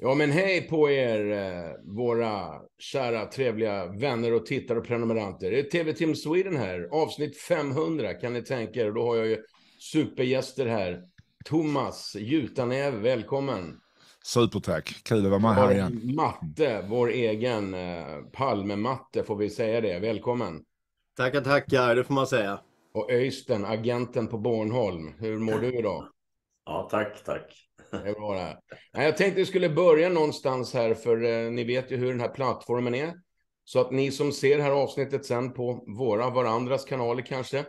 Ja, men hej på er, eh, våra kära trevliga vänner och tittare och prenumeranter. Det är TV-team Sweden här, avsnitt 500 kan ni tänka er. Då har jag ju supergäster här. Thomas Jutanäv, välkommen. Supertack, kul att vara med här igen. Matte, vår egen eh, Palme-Matte, får vi säga det. Välkommen. Tackar, tackar, det får man säga. Och Öysten, agenten på Bornholm. Hur mår du idag? Ja, tack, tack. Det är bra det Jag tänkte att vi skulle börja någonstans här, för eh, ni vet ju hur den här plattformen är. Så att ni som ser det här avsnittet sen på våra, varandras kanaler kanske,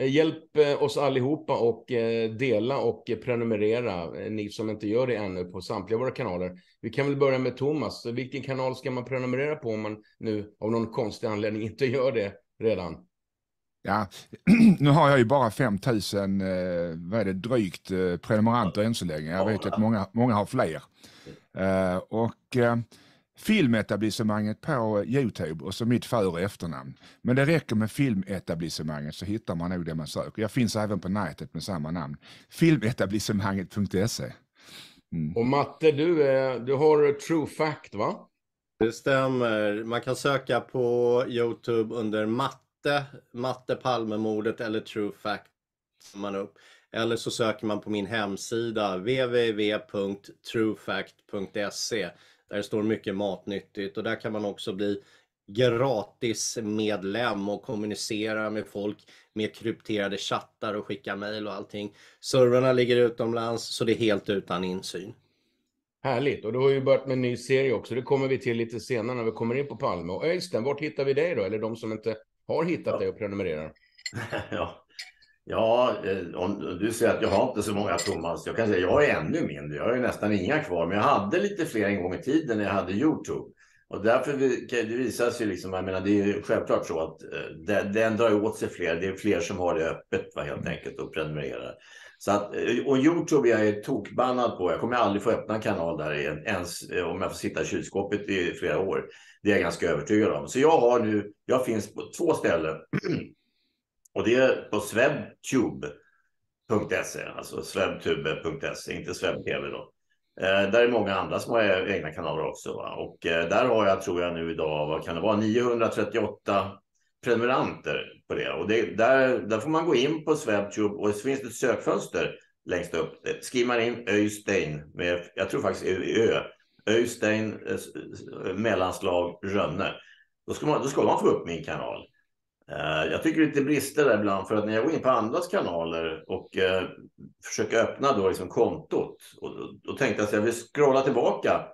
eh, hjälp eh, oss allihopa och dela och prenumerera, ni som inte gör det ännu, på samtliga våra kanaler. Vi kan väl börja med Thomas. Vilken kanal ska man prenumerera på om man nu av någon konstig anledning inte gör det redan? Ja, nu har jag ju bara 5 000, eh, vad är det, drygt eh, prenumeranter än så länge. Jag vet att många, många har fler. Eh, och filmetablissemanget på Youtube och så mitt för och efternamn. Men det räcker med filmetablissemanget så hittar man nog det man söker. Jag finns även på nätet med samma namn. Filmetablissemanget.se. Mm. Och Matte, du, är, du har True Fact va? Det stämmer. Man kan söka på Youtube under Matte matte, matte Palmemordet eller true fact. Man upp. Eller så söker man på min hemsida www.truefact.se. Där det står mycket matnyttigt och där kan man också bli gratis medlem och kommunicera med folk med krypterade chattar och skicka mejl och allting. Servrarna ligger utomlands så det är helt utan insyn. Härligt, och du har ju börjat med en ny serie också. Det kommer vi till lite senare när vi kommer in på Palme. Och Öystein, vart hittar vi dig då? Eller de som inte har hittat dig och prenumererar. ja. Ja, eh, om du säger att jag har inte så många Thomas. Jag kan säga att jag har ännu mindre. Jag har ju nästan inga kvar, men jag hade lite fler en gång i tiden när jag hade Youtube. Och därför det visas ju liksom, jag menar, det är ju självklart så att eh, den, den drar åt sig fler. Det är fler som har det öppet va, helt enkelt och prenumererar. Så att, eh, och Youtube jag är tokbannad på. Jag kommer aldrig få öppna en kanal där igen, ens eh, om jag får sitta i kylskåpet i flera år. Det är jag ganska övertygad om. Så jag har nu, jag finns på två ställen. och det är på swebtube.se, alltså swebtube.se, inte swebtv då. Eh, där är många andra som har egna kanaler också. Va? Och eh, där har jag, tror jag nu idag, vad kan det vara, 938 prenumeranter på det. Och det, där, där får man gå in på Swebtube och så finns det ett sökfönster längst upp. Skriver man in Öystein med, jag tror faktiskt Ö, Öystein eh, mellanslag Rönne. Då ska, man, då ska man få upp min kanal. Eh, jag tycker det är lite brister där ibland för att när jag går in på andras kanaler och eh, försöker öppna då liksom kontot och, och, och tänkte att jag vill scrolla tillbaka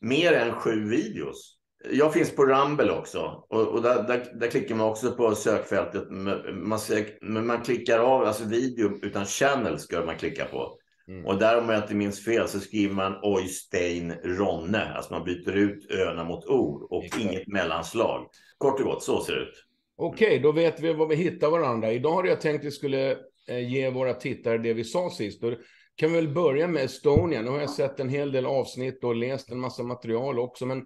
mer än sju videos. Jag finns på Rumble också och, och där, där, där, klickar man också på sökfältet. Man, sök, men man klickar av, alltså video utan channel ska man klicka på. Mm. Och där om jag inte minns fel så skriver man Oystein Ronne. Alltså man byter ut öna mot ord och Exakt. inget mellanslag. Kort och gott, så ser det ut. Okej, okay, då vet vi var vi hittar varandra. Idag hade jag tänkt att vi skulle eh, ge våra tittare det vi sa sist. Och kan vi väl börja med Estonia. Nu har jag sett en hel del avsnitt och läst en massa material också, men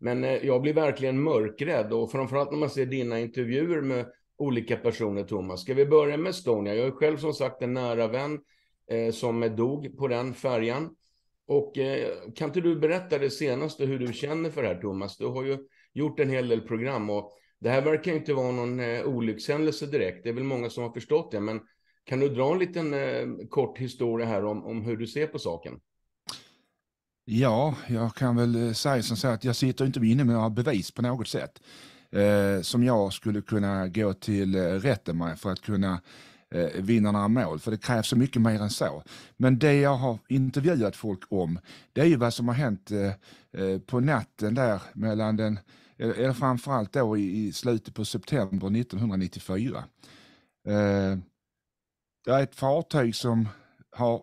men eh, jag blir verkligen mörkrädd och framförallt när man ser dina intervjuer med olika personer, Thomas. Ska vi börja med Estonia? Jag är själv som sagt en nära vän eh, som dog på den färjan. Och eh, kan inte du berätta det senaste hur du känner för det här, Thomas? Du har ju gjort en hel del program och det här verkar inte vara någon olyckshändelse direkt. Det är väl många som har förstått det, men kan du dra en liten kort historia här om, om hur du ser på saken? Ja, jag kan väl eh, säga som så att jag sitter inte inne med några bevis på något sätt eh, som jag skulle kunna gå till eh, rätten med för att kunna eh, vinna några mål, för det krävs så mycket mer än så. Men det jag har intervjuat folk om, det är ju vad som har hänt eh, eh på natten där mellan den, eller framförallt då i, slutet på september 1994. det är ett fartyg som har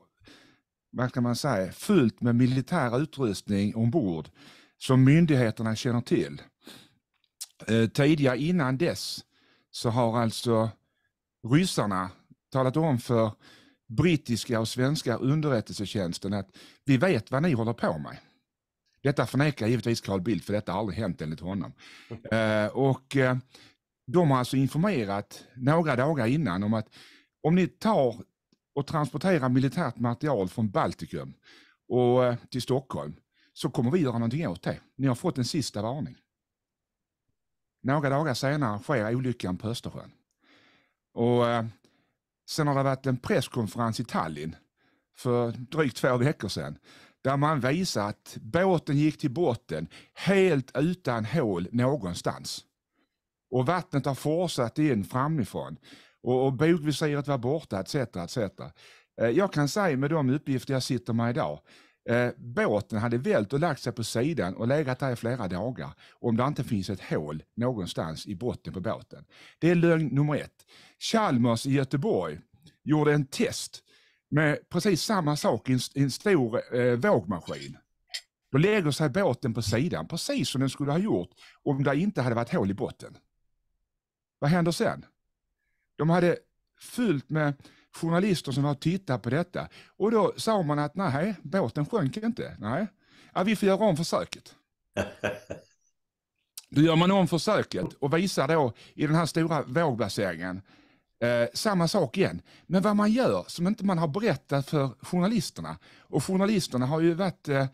vad ska man säga, fullt med militär utrustning ombord som myndigheterna känner till. Eh, Tidigare innan dess så har alltså ryssarna talat om för brittiska och svenska underrättelsetjänsten att vi vet vad ni håller på med. Detta förnekar givetvis Carl Bildt, för detta har aldrig hänt enligt honom. Eh, och eh, de har alltså informerat några dagar innan om att om ni tar och transportera militärt material från Baltikum och eh, till Stockholm så kommer vi göra någonting åt det. Ni har fått en sista varning. Några dagar senare sker olyckan på Östersjön. Och eh, sen har det varit en presskonferens i Tallinn för drygt två veckor sedan där man visar att båten gick till botten helt utan hål någonstans. Och vattnet har fortsatt in framifrån och, och bogvisiret var borta etc. etc. Eh, jag kan säga med de uppgifter jag sitter med idag, eh, båten hade vält och lagt sig på sidan och legat där i flera dagar om det inte finns ett hål någonstans i botten på båten. Det är lögn nummer ett. Chalmers i Göteborg gjorde en test med precis samma sak i en, stor eh, vågmaskin. Då lägger sig båten på sidan, precis som den skulle ha gjort om det inte hade varit hål i botten. Vad händer sen? De hade fyllt med journalister som var och tittade på detta. Och då sa man att nej, båten sjönk inte. Nej, ja, vi får göra om försöket. Då gör man om försöket och visar då i den här stora vågbaseringen eh, samma sak igen. Men vad man gör som inte man har berättat för journalisterna, och journalisterna har ju varit eh,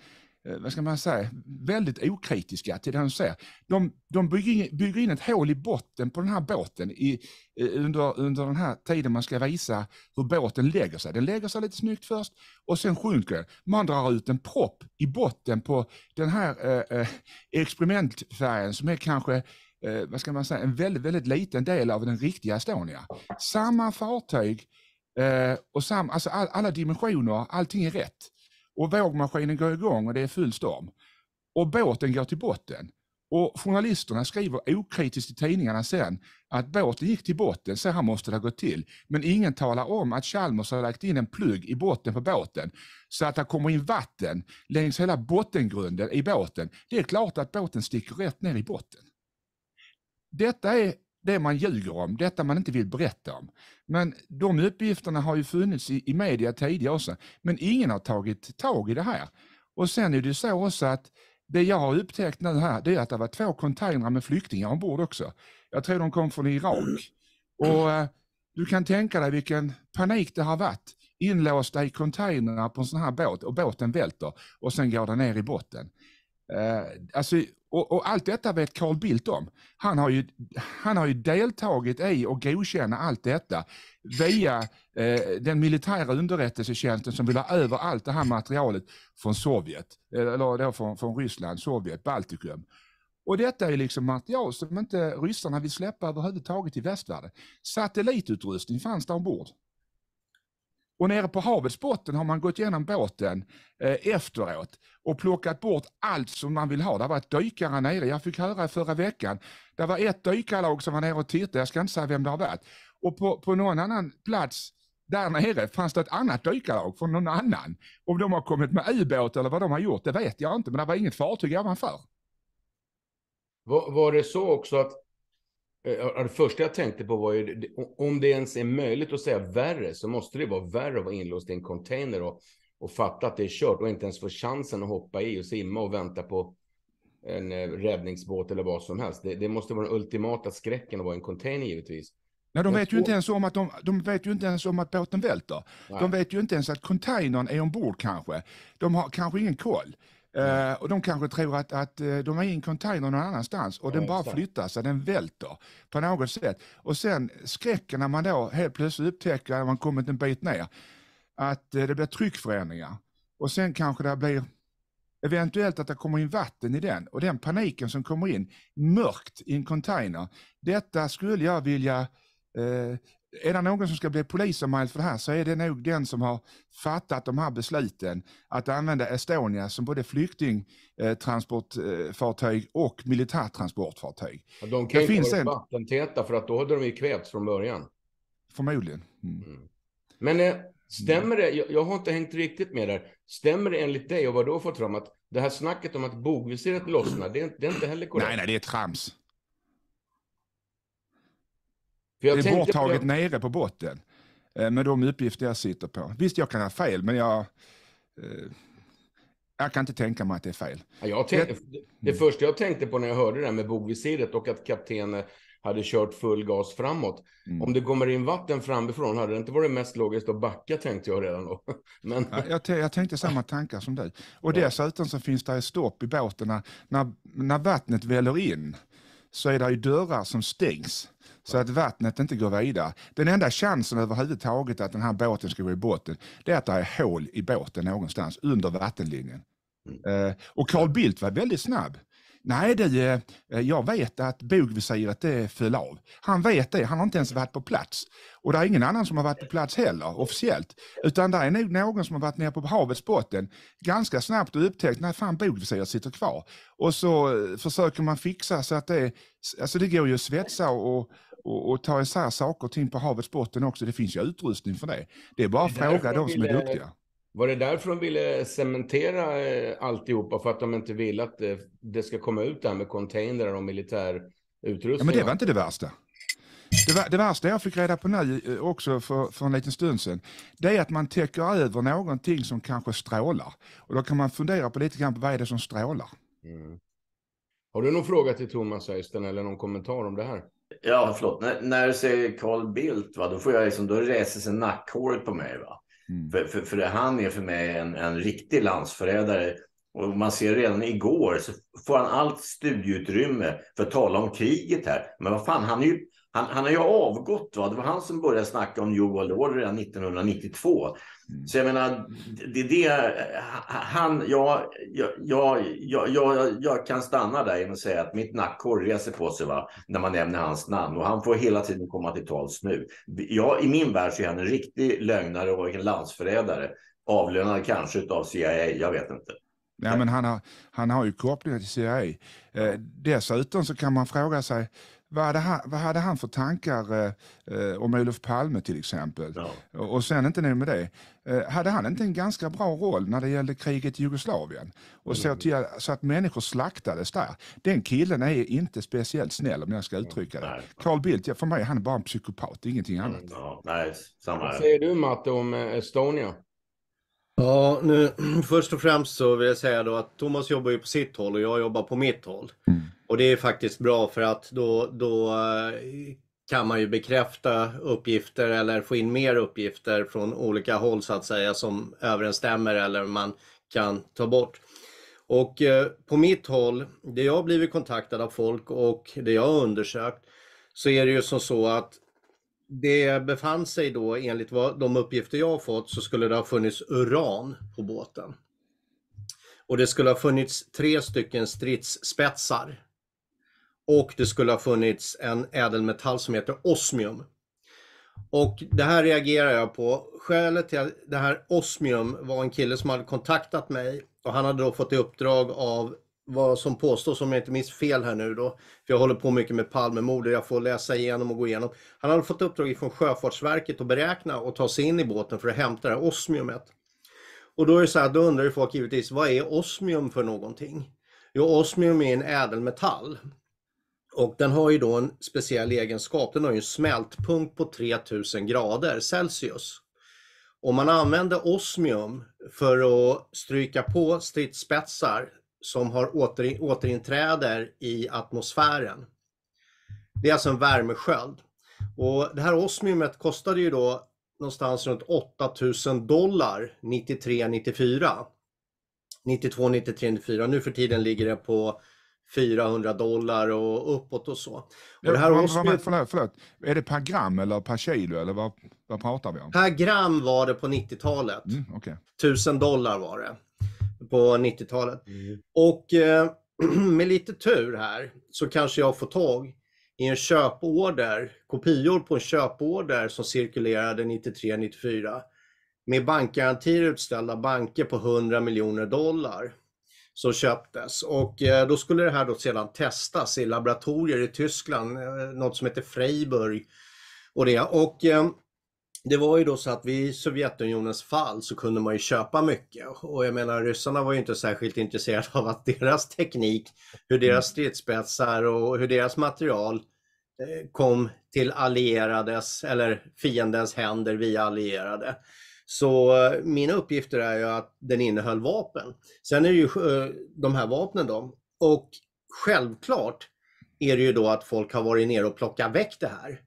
Eh, vad ska man säga, väldigt okritiska till det de säger. De, de bygger, in, bygger in ett hål i botten på den här båten i, eh, under, under den här tiden man ska visa hur båten lägger sig. Den lägger sig lite snyggt först och sen sjunker den. Man drar ut en propp i botten på den här eh, eh experimentfärjan som är kanske eh, vad ska man säga, en väldigt, väldigt liten del av den riktiga Estonia. Samma fartyg eh, och sam, alltså all, alla dimensioner, allting är rätt och vågmaskinen går igång och det är full storm. Och båten går till botten. Och Journalisterna skriver okritiskt i tidningarna sen att båten gick till botten, så här måste det ha gått till. Men ingen talar om att Chalmers har lagt in en plugg i botten på båten så att det kommer in vatten längs hela bottengrunden i båten. Det är klart att båten sticker rätt ner i botten. Detta är det man ljuger om, detta man inte vill berätta om. Men de uppgifterna har ju funnits i, i media tidigare också, men ingen har tagit tag i det här. Och sen är det så också att det jag har upptäckt nu här, det är att det var två containrar med flyktingar ombord också. Jag tror de kom från Irak. Och eh, du kan tänka dig vilken panik det har varit. Inlåsta i containrar på en sån här båt och båten välter och sen går den ner i botten. Eh, alltså, och, och, allt detta vet Carl Bildt om. Han har, ju, han har ju deltagit i och godkänna allt detta via eh, den militära underrättelsetjänsten som vill ha över allt det här materialet från Sovjet, eh, eller då från, från Ryssland, Sovjet, Baltikum. Och detta är liksom material som inte ryssarna vill släppa överhuvudtaget i västvärlden. Satellitutrustning fanns där ombord. Och nere på havets botten har man gått igenom båten eh, efteråt och plockat bort allt som man vill ha. Det var ett dykare nere, jag fick höra förra veckan, det var ett dykarlag som var nere och tittade, jag ska inte säga vem det har varit. Och på, på någon annan plats där nere fanns det ett annat dykarlag från någon annan. Om de har kommit med ubåt eller vad de har gjort, det vet jag inte, men det var inget fartyg ovanför. Var, var det så också att Eh, det första jag tänkte på var ju, om det ens är möjligt att säga värre, så måste det vara värre att vara inlåst i en container och, och fatta att det är kört och inte ens få chansen att hoppa i och simma och vänta på en eh, räddningsbåt eller vad som helst. Det, det måste vara den ultimata skräcken att vara i en container givetvis. Nej, de vet ju inte ens om att, de, de vet ju inte ens om att båten välter. Nej. De vet ju inte ens att containern är ombord kanske. De har kanske ingen koll. Mm. och de kanske tror att, att eh, de är i en container någon annanstans och ja, den bara flyttar sig, den välter på något sätt. Och sen skräcken när man då helt plötsligt upptäcker när man kommit en bit ner att eh, det blir tryckförändringar och sen kanske det blir Eventuellt att det kommer in vatten i den och den paniken som kommer in mörkt i en container. Detta skulle jag vilja är det någon som ska bli polisanmäld för det här så är det nog den som har fattat de här besluten att använda Estonia som både flyktingtransportfartyg eh, och militärtransportfartyg. Ja, de kan det ju inte vara vattentäta för att då hade de ju kvävts från början. Förmodligen. Mm. Mm. Men eh, stämmer det, jag, har inte hängt riktigt med där, stämmer det enligt dig och vad du har fått fram att det här snacket om att bogvisiret lossnar, det är inte heller korrekt? Nej, nej, det är trams det är borttaget på... nere på botten eh, med de uppgifter jag sitter på. Visst, jag kan ha fel, men jag, eh, jag kan inte tänka mig att det är fel. Jag tänkte, det första jag tänkte på när jag hörde det här med bogvisiret och att kaptenen eh, hade kört full gas framåt. Mm. Om det kommer in vatten framifrån, hade det inte varit mest logiskt att backa tänkte jag redan då. Men... Ja, jag, jag, tänkte samma tankar som du. Och ja. dessutom så finns det stopp i båten när, när, när vattnet väller in så är det ju dörrar som stängs så att vattnet inte går vidare. Den enda chansen överhuvudtaget att den här båten ska gå i botten, det är att det är hål i båten någonstans under vattenlinjen. Mm. Eh, och Carl Bildt var väldigt snabb. Nej du, eh, jag vet att bogvisiret är föll av. Han vet det, han har inte ens varit på plats. Och det är ingen annan som har varit på plats heller, officiellt. Utan det är nog någon som har varit nere på havets botten ganska snabbt och upptäckt, nej fan bogvisiret sitter kvar. Och så eh, försöker man fixa så att det, alltså det går ju att svetsa och, och, och ta isär saker och ting på havets botten också. Det finns ju utrustning för det. Det är bara att fråga de som är eh, duktiga. Var det därför de ville cementera eh, alltihopa? För att de inte ville att det, eh, det ska komma ut det här med containrar och militärutrustning? Ja, men det var inte det värsta. Det, det värsta jag fick reda på nu eh, också för, för en liten stund sedan, det är att man täcker över någonting som kanske strålar. Och då kan man fundera på lite grann på vad är det som strålar? Mm. Har du någon fråga till Thomas Östen eller någon kommentar om det här? Ja, förlåt. När, när du säger Carl Bildt, va, då, får jag liksom, då reser sig nackhåret på mig. Va? Mm. För, för, för, han är för mig en, en riktig landsförrädare. Och man ser redan igår så får han allt studieutrymme för att tala om kriget här. Men vad fan, han, är ju, han, han har ju avgått. Va? Det var han som började snacka om New World Order redan 1992. Mm. Så jag menar, det, är det han, jag, jag, jag, jag, jag kan stanna där och säga att mitt nackhår reser på sig va, när man nämner hans namn och han får hela tiden komma till tals nu. Jag, I min värld så är han en riktig lögnare och en landsförrädare. Avlönad kanske av CIA, jag vet inte. Ja, men han, har, han har ju kopplingar till CIA. Eh, dessutom så kan man fråga sig, vad hade han, vad hade han för tankar eh, eh om Olof Palme till exempel? Ja. Och sen inte nog med det, eh, hade han inte en ganska bra roll när det gällde kriget i Jugoslavien? Och mm. så, till, så att människor slaktades där. Den killen är inte speciellt snäll om jag ska mm, uttrycka det. Nej. Carl Bildt, för mig han är bara en psykopat, ingenting mm, annat. Mm, ja, nej, samma Vad säger du Matte om eh, Estonia? Ja, nu, först och främst så vill jag säga då att Thomas jobbar ju på sitt håll och jag jobbar på mitt håll. Mm. Och det är faktiskt bra för att då, då eh, kan man ju bekräfta uppgifter eller få in mer uppgifter från olika håll så att säga som överensstämmer eller man kan ta bort. Och eh, på mitt håll, det jag blivit kontaktad av folk och det jag har undersökt, så är det ju som så att det befann sig då enligt vad, de uppgifter jag har fått så skulle det ha funnits uran på båten. Och det skulle ha funnits tre stycken stridsspetsar och det skulle ha funnits en ädelmetall som heter osmium. Och det här reagerar jag på. Skälet till det här osmium var en kille som hade kontaktat mig och han hade då fått i uppdrag av vad som påstås, om jag inte minns fel här nu då, för jag håller på mycket med Palmemord och jag får läsa igenom och gå igenom. Han hade fått uppdrag från Sjöfartsverket att beräkna och ta sig in i båten för att hämta det här osmiumet. Och då är det så här, då undrar ju folk givetvis, vad är osmium för någonting? Jo, osmium är en ädelmetall och den har ju då en speciell egenskap, den har ju en smältpunkt på 3000 grader Celsius. Om man använder osmium för att stryka på stridsspetsar som har återinträder i atmosfären. Det är alltså en värmesköld. Och det här osmiumet kostade ju då någonstans runt 8000 dollar 93, 94. 92, 93, 94. Nu för tiden ligger det på 400 dollar och uppåt och så. Och det här vad, Osby... vad, förlåt, förlåt, är det per gram eller per kilo eller vad, vad pratar vi om? Per gram var det på 90-talet. Mm, okay. 1000 dollar var det på 90-talet. Mm. Och eh, med lite tur här så kanske jag får tag i en köporder, kopior på en köporder som cirkulerade 93-94 med bankgarantier utställda banker på 100 miljoner dollar som köptes. Och eh, då skulle det här då sedan testas i laboratorier i Tyskland, eh, något som heter Freiburg. Och det. Och eh, det var ju då så att vid Sovjetunionens fall så kunde man ju köpa mycket och jag menar ryssarna var ju inte särskilt intresserade av att deras teknik, hur deras mm. stridsspetsar och hur deras material kom till allierades eller fiendens händer via allierade. Så eh, mina uppgifter är ju att den innehöll vapen. Sen är det ju eh, de här vapnen då. Och självklart är det ju då att folk har varit nere och plockat väck det här.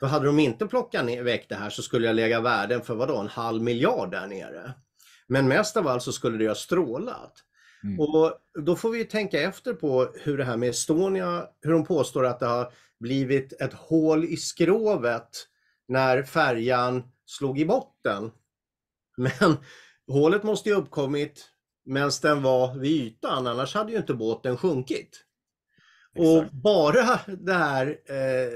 För hade de inte plockat ner, väck det här så skulle jag lägga värden för vadå, en halv miljard där nere. Men mest av allt så skulle det ha strålat. Mm. Och då får vi ju tänka efter på hur det här med Estonia, hur de påstår att det har blivit ett hål i skrovet när färjan slog i botten. Men hålet måste ju uppkommit medan den var vid ytan, annars hade ju inte båten sjunkit. Exakt. Och bara det här eh,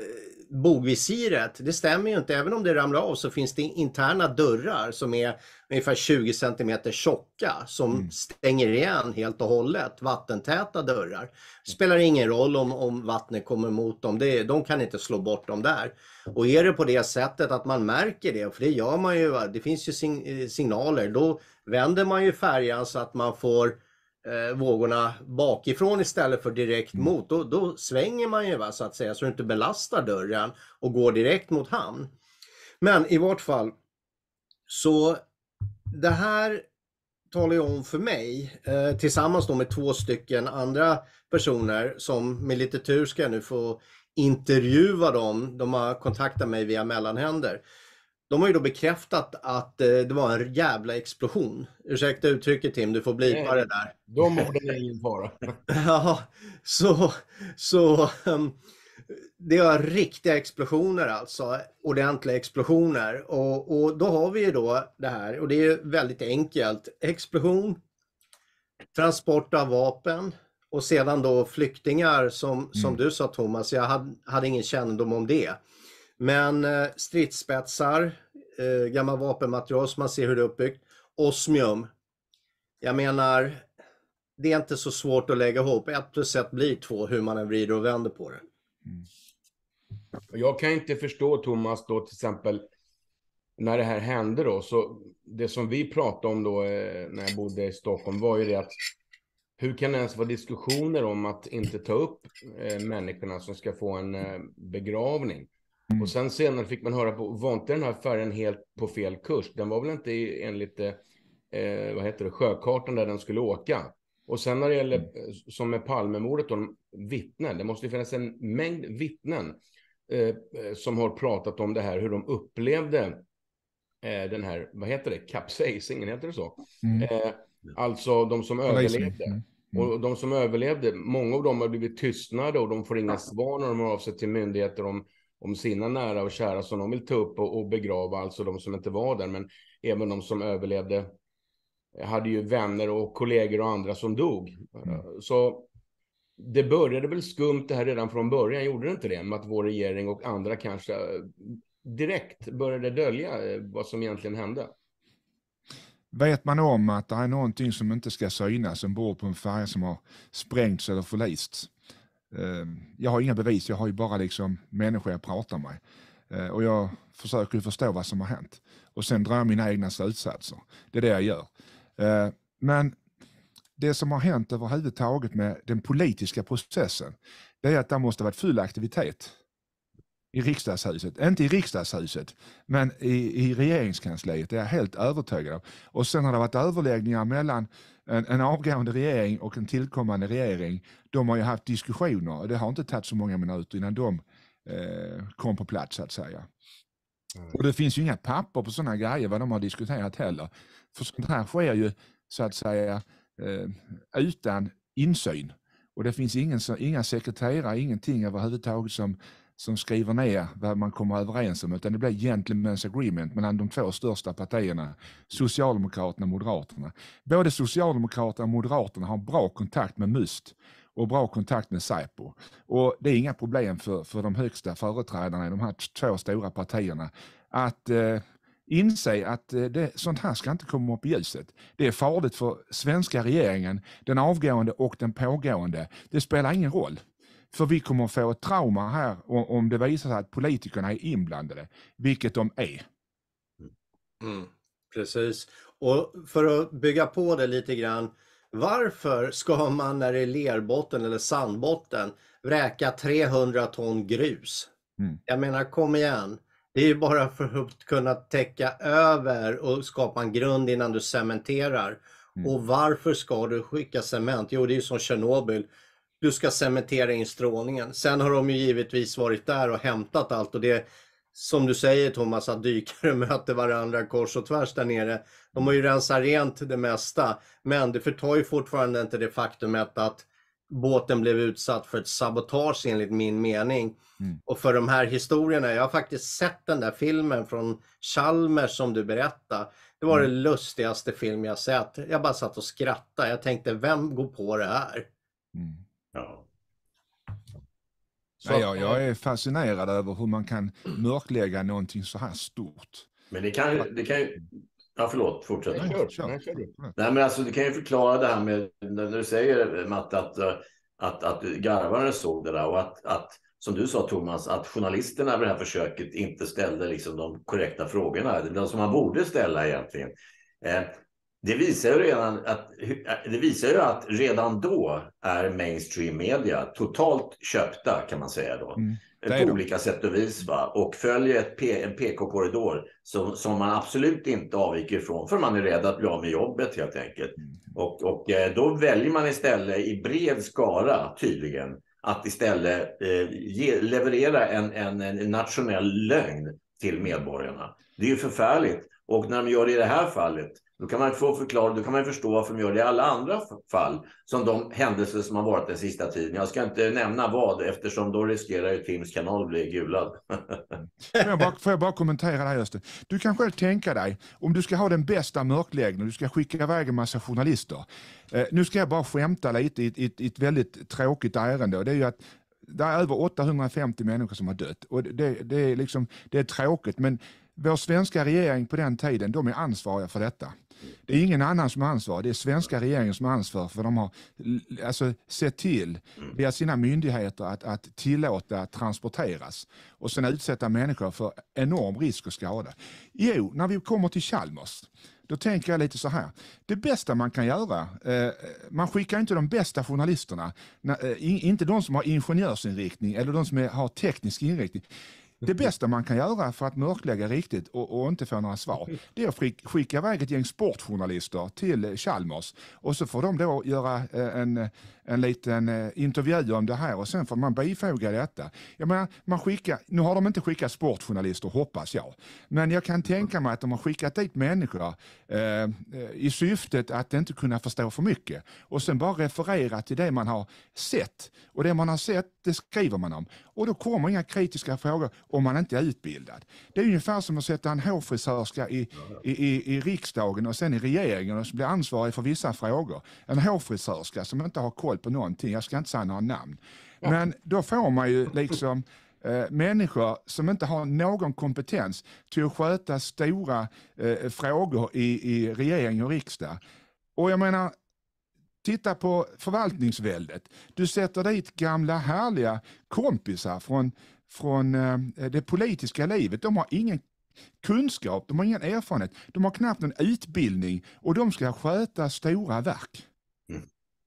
bogvisiret, det stämmer ju inte. Även om det ramlar av så finns det interna dörrar som är ungefär 20 cm tjocka som mm. stänger igen helt och hållet, vattentäta dörrar. Mm. Spelar ingen roll om, om vattnet kommer mot dem, det, de kan inte slå bort dem där. Och är det på det sättet att man märker det, för det gör man ju, det finns ju eh, signaler, då vänder man ju färjan så att man får eh, vågorna bakifrån istället för direkt mm. mot, då, då svänger man ju va, så att säga så du inte belastar dörren och går direkt mot hamn. Men i vart fall, så det här talar ju om för mig, eh, tillsammans då med två stycken andra personer som med lite tur ska jag nu få intervjua dem. De har kontaktat mig via mellanhänder de har ju då bekräftat att eh, det var en jävla explosion. Ursäkta uttrycket Tim, du får blipa det där. De har är ingen fara. ja, så, så ehm, det var riktiga explosioner alltså, ordentliga explosioner. Och, och då har vi ju då det här, och det är väldigt enkelt. Explosion, transport av vapen och sedan då flyktingar som, som mm. du sa Thomas, jag hade, hade ingen kännedom om det. Men eh, stridsspetsar, eh, gammal vapenmaterial som man ser hur det är uppbyggt. Osmium. Jag menar, det är inte så svårt att lägga ihop. Ett plus ett blir två hur man än vrider och vänder på det. Mm. Jag kan inte förstå Thomas då till exempel när det här hände då, så det som vi pratade om då eh, när jag bodde i Stockholm var ju det att hur kan det ens vara diskussioner om att inte ta upp människorna som ska få en eh, begravning? Mm. Och sen senare fick man höra på, var inte den här färjan helt på fel kurs? Den var väl inte enligt, eh, eh, vad heter det, sjökartan där den skulle åka? Och sen när det gäller, mm. eh, som med Palmemordet, då, vittnen. Det måste ju finnas en mängd vittnen eh, eh, som har pratat om det här, hur de upplevde eh, den här, vad heter det, capsacingen, heter det så? Mm. Eh, alltså de som mm. överlevde. Och de som överlevde, många av dem har blivit tystnade och de får inga svar när de hör av sig till myndigheter om om sina nära och kära som de vill ta upp och, och begrava, alltså de som inte var där, men även de som överlevde eh, hade ju vänner och kollegor och andra som dog. Mm. Eh, så det började väl skumt det här redan från början, gjorde det inte det? Med att vår regering och andra kanske eh, direkt började dölja vad som egentligen hände. Vet man om att det är någonting som inte ska synas ombord på en färja som har sprängts eller förlist, Ehm, jag har inga bevis, jag har ju bara liksom människor jag pratar med. Ehm, och jag försöker ju förstå vad som har hänt. Och sen drar jag mina egna slutsatser. Det är det jag gör. Ehm, men det som har hänt överhuvudtaget med den politiska processen, det är att det måste ha varit full aktivitet i riksdagshuset. Inte i riksdagshuset, men i, i regeringskansliet, det är jag helt övertygad om. Och sen har det varit överläggningar mellan en, en avgående regering och en tillkommande regering, de har ju haft diskussioner och det har inte tagit så många minuter innan de eh, kom på plats så att säga. Mm. Och det finns ju inga papper på sådana grejer vad de har diskuterat heller. För sånt här sker ju så att säga eh, utan insyn. Och det finns ingen, inga sekreterare, ingenting överhuvudtaget som som skriver ner vad man kommer överens om, utan det blir gentlemen's agreement mellan de två största partierna, Socialdemokraterna och Moderaterna. Både Socialdemokraterna och Moderaterna har bra kontakt med MUST och bra kontakt med Säpo. Och det är inga problem för, för de högsta företrädarna i de här två stora partierna att eh, inse att eh, det, sånt här ska inte komma upp i ljuset. Det är farligt för svenska regeringen, den avgående och den pågående. Det spelar ingen roll. För vi kommer att få ett trauma här om det visar sig att politikerna är inblandade, vilket de är. Mm. mm, precis. Och för att bygga på det lite grann. Varför ska man när det är lerbotten eller sandbotten vräka 300 ton grus? Mm. Jag menar, kom igen. Det är ju bara för att kunna täcka över och skapa en grund innan du cementerar. Mm. Och varför ska du skicka cement? Jo, det är ju som Tjernobyl du ska cementera in strålningen. Sen har de ju givetvis varit där och hämtat allt och det som du säger Thomas, att dykare möter varandra kors och tvärs där nere. De har ju rensat rent det mesta, men det förtar ju fortfarande inte det faktumet att båten blev utsatt för ett sabotage enligt min mening. Mm. Och för de här historierna, jag har faktiskt sett den där filmen från Chalmers som du berättade. Det var mm. det lustigaste film jag sett. Jag bara satt och skrattade. Jag tänkte, vem går på det här? Mm. Ja. Så, jag är fascinerad över hur man kan mörklägga någonting så här stort. Men det kan ju... Det kan ju... Ja, förlåt, fortsätt. Nej, kör, kör, Nej, men alltså, du kan ju förklara det här med, när du säger Matte, att, eh, att, att garvaren såg det där och att, att, som du sa Thomas, att journalisterna vid det här försöket inte ställde liksom, de korrekta frågorna, de som man borde ställa egentligen. Eh, det visar, redan att, det visar ju att redan då är mainstream media totalt köpta kan man säga då. Mm. På olika sätt och vis va? och följer ett P, en PK-korridor som, som man absolut inte avviker ifrån för man är rädd att bli av med jobbet helt enkelt. Mm. Och, och eh, då väljer man istället i bred skara tydligen att istället eh, ge, leverera en, en, en nationell lögn till medborgarna. Det är ju förfärligt och när de gör det i det här fallet då kan man få förklara, då kan man förstå varför de gör det i alla andra fall, som de händelser som har varit den sista tiden. Jag ska inte nämna vad, eftersom då riskerar ju Tims kanal att bli gulad. får, jag bara, får jag bara kommentera det här just det. Du kan själv tänka dig, om du ska ha den bästa mörkläggningen, du ska skicka iväg en massa journalister. Eh, nu ska jag bara skämta lite i, i, i ett väldigt tråkigt ärende och det är ju att det är över 850 människor som har dött och det, det, är, liksom, det är tråkigt men vår svenska regering på den tiden, de är ansvariga för detta. Det är ingen annan som har ansvar. Det är svenska regeringen som har ansvar för de har alltså, sett till mm. via sina myndigheter att, att tillåta transporteras och sen utsätta människor för enorm risk och skada. Jo, när vi kommer till Chalmers, då tänker jag lite så här. Det bästa man kan göra, eh, man skickar inte de bästa journalisterna, na, eh, inte de som har ingenjörsinriktning eller de som är, har teknisk inriktning. Det bästa man kan göra för att mörklägga riktigt och, och inte få några svar, det är att skicka iväg ett gäng sportjournalister till Chalmers och så får de då göra eh, en, en liten eh, intervju om det här och sen får man bifoga detta. Jag menar, man skickar, nu har de inte skickat sportjournalister hoppas jag, men jag kan tänka mig att de har skickat dit människor eh, eh i syftet att inte kunna förstå för mycket och sen bara referera till det man har sett. Och det man har sett, det skriver man om. Och då kommer inga kritiska frågor om man inte är utbildad. Det är ungefär som att sätta en hårfrisörska i, i, i, i riksdagen och sen i regeringen och bli ansvarig för vissa frågor. En hårfrisörska som inte har koll koll på någonting, jag ska inte säga några namn. Ja. Men då får man ju liksom eh, människor som inte har någon kompetens till att sköta stora eh, frågor i, i regering och riksdag. Och jag menar, Titta på förvaltningsväldet. Du sätter dit gamla härliga kompisar från, från eh, det politiska livet. De har ingen kunskap, de har ingen erfarenhet, de har knappt någon utbildning och de ska sköta stora verk.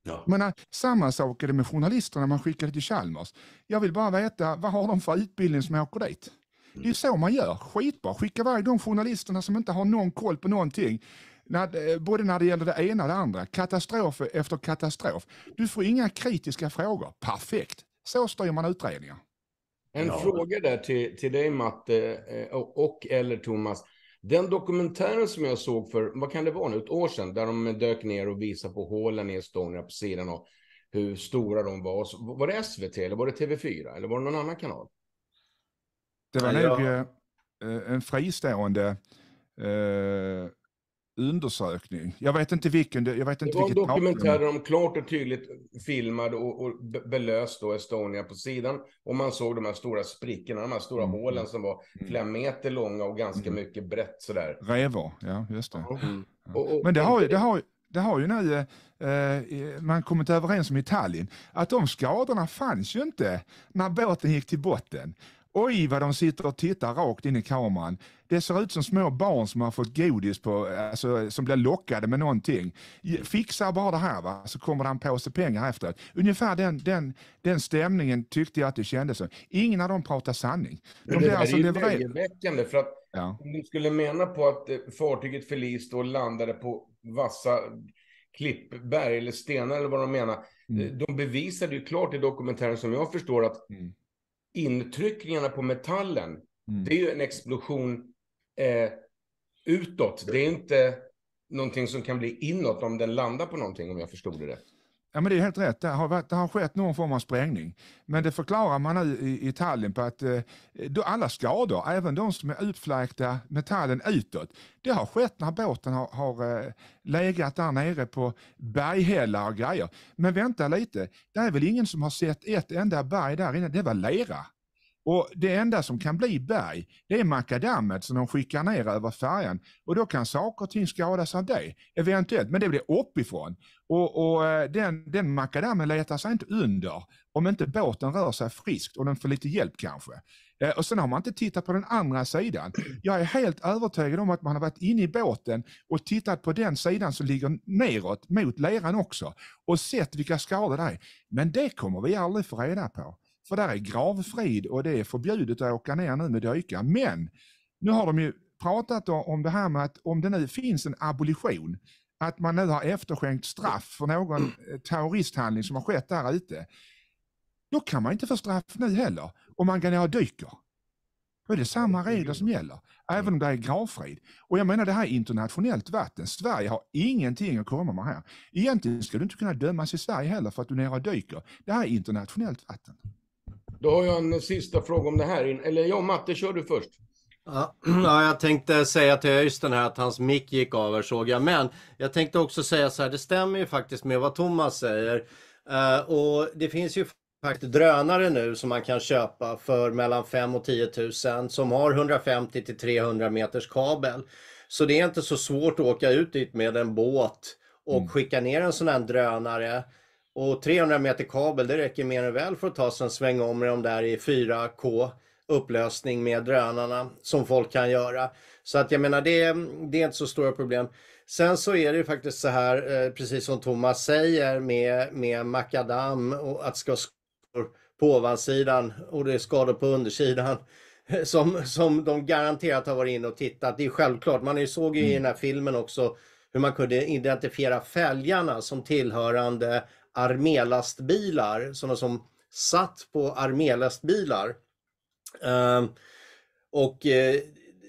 Ja. Menar, eh, samma sak är det med journalisterna man skickar till Chalmers. Jag vill bara veta, vad har de för utbildning som åker dit? Mm. Det är så man gör, skitbra. Skicka varje gång journalisterna som inte har någon koll på någonting. När, eh, både när det gäller det ena och det andra. Katastrof efter katastrof. Du får inga kritiska frågor. Perfekt. Så styr man utredningar. En ja. fråga där till, till dig Matte eh, och, och eller Thomas. Den dokumentären som jag såg för, vad kan det vara nu, ett år sedan, där de dök ner och visade på hålen i Estonia på sidan och hur stora de var. Var det SVT eller var det TV4 eller var det någon annan kanal? Det var nog jag... Eh, eh, en fristående eh, undersökning. Jag vet inte vilken, jag vet inte det var en dokumentär där de klart och tydligt filmade och, och belöst då Estonia på sidan. Och man såg de här stora sprickorna, de här stora mm. hålen som var mm. flera meter långa och ganska mm. mycket brett sådär. Revor, ja just det. Mm. Ja. Och, och, Men det har ju, det har det har ju nu, eh, man kommit överens om i Tallinn, att de skadorna fanns ju inte när båten gick till botten. Oj, vad de sitter och tittar rakt in i kameran. Det ser ut som små barn som har fått godis på, alltså, som blir lockade med någonting. Fixa bara det här, va? så kommer det en påse pengar efter. Ungefär den, den, den stämningen tyckte jag att det kändes som. Ingen av dem pratar sanning. De det där alltså är ju löjeväckande, för att ja. om du skulle mena på att eh, fartyget förliste och landade på vassa klippberg eller stenar eller vad de menar. Mm. Eh, de bevisade ju klart i dokumentären, som jag förstår, att mm intryckningarna på metallen, mm. det är ju en explosion eh, utåt. Det är inte någonting som kan bli inåt om den landar på någonting, om jag förstod det rätt. Ja men det är helt rätt, det har, varit, det har skett någon form av sprängning. Men det förklarar man nu i, i Tallinn på att eh, alla skador, även de som är utfläkta metallen utåt, det har skett när båten har, har eh, legat där nere på berghällar och grejer. Men vänta lite, det är väl ingen som har sett ett enda berg där inne, det var lera. Och Det enda som kan bli berg, det är makadammet som de skickar ner över färjan. Och då kan saker och ting skadas av det, eventuellt. Men det blir uppifrån. Och, och eh, den, den makadammen letar sig inte under om inte båten rör sig friskt och den får lite hjälp kanske. Eh, och sen har man inte tittat på den andra sidan. Jag är helt övertygad om att man har varit inne i båten och tittat på den sidan som ligger neråt mot leran också och sett vilka skador det är. Men det kommer vi aldrig få reda på. För där är gravfrid och det är förbjudet att åka ner nu med dykare. Men nu har de ju pratat om det här med att om det nu finns en abolition, att man nu har efterskänkt straff för någon eh, terroristhandling som har skett där ute, då kan man inte få straff nu heller om man går ner och dyker. Då är det samma regler som gäller, även om det är gravfrid. Och jag menar, det här är internationellt vatten. Sverige har ingenting att komma med här. Egentligen ska du inte kunna dömas i Sverige heller för att du är nere och dyker. Det här är internationellt vatten. Då har jag en sista fråga om det här. Eller ja, Matte, kör du först. Ja, jag tänkte säga till Öystein här att hans mick gick över såg jag. Men jag tänkte också säga så här, det stämmer ju faktiskt med vad Thomas säger. Uh, och det finns ju faktiskt drönare nu som man kan köpa för mellan 5 och 10 000 som har 150 till 300 meters kabel. Så det är inte så svårt att åka ut dit med en båt och mm. skicka ner en sån här drönare och 300 meter kabel, det räcker mer än väl för att ta sig en sväng om med de där i 4K upplösning med drönarna som folk kan göra. Så att jag menar, det, det är inte så stora problem. Sen så är det faktiskt så här, eh, precis som Thomas säger med, med makadam och att ska skador på ovansidan och det är skador på undersidan som, som de garanterat har varit inne och tittat. Det är självklart, man såg ju i mm. den här filmen också hur man kunde identifiera fälgarna som tillhörande armélastbilar, sådana som satt på armélastbilar. Ehm, och eh,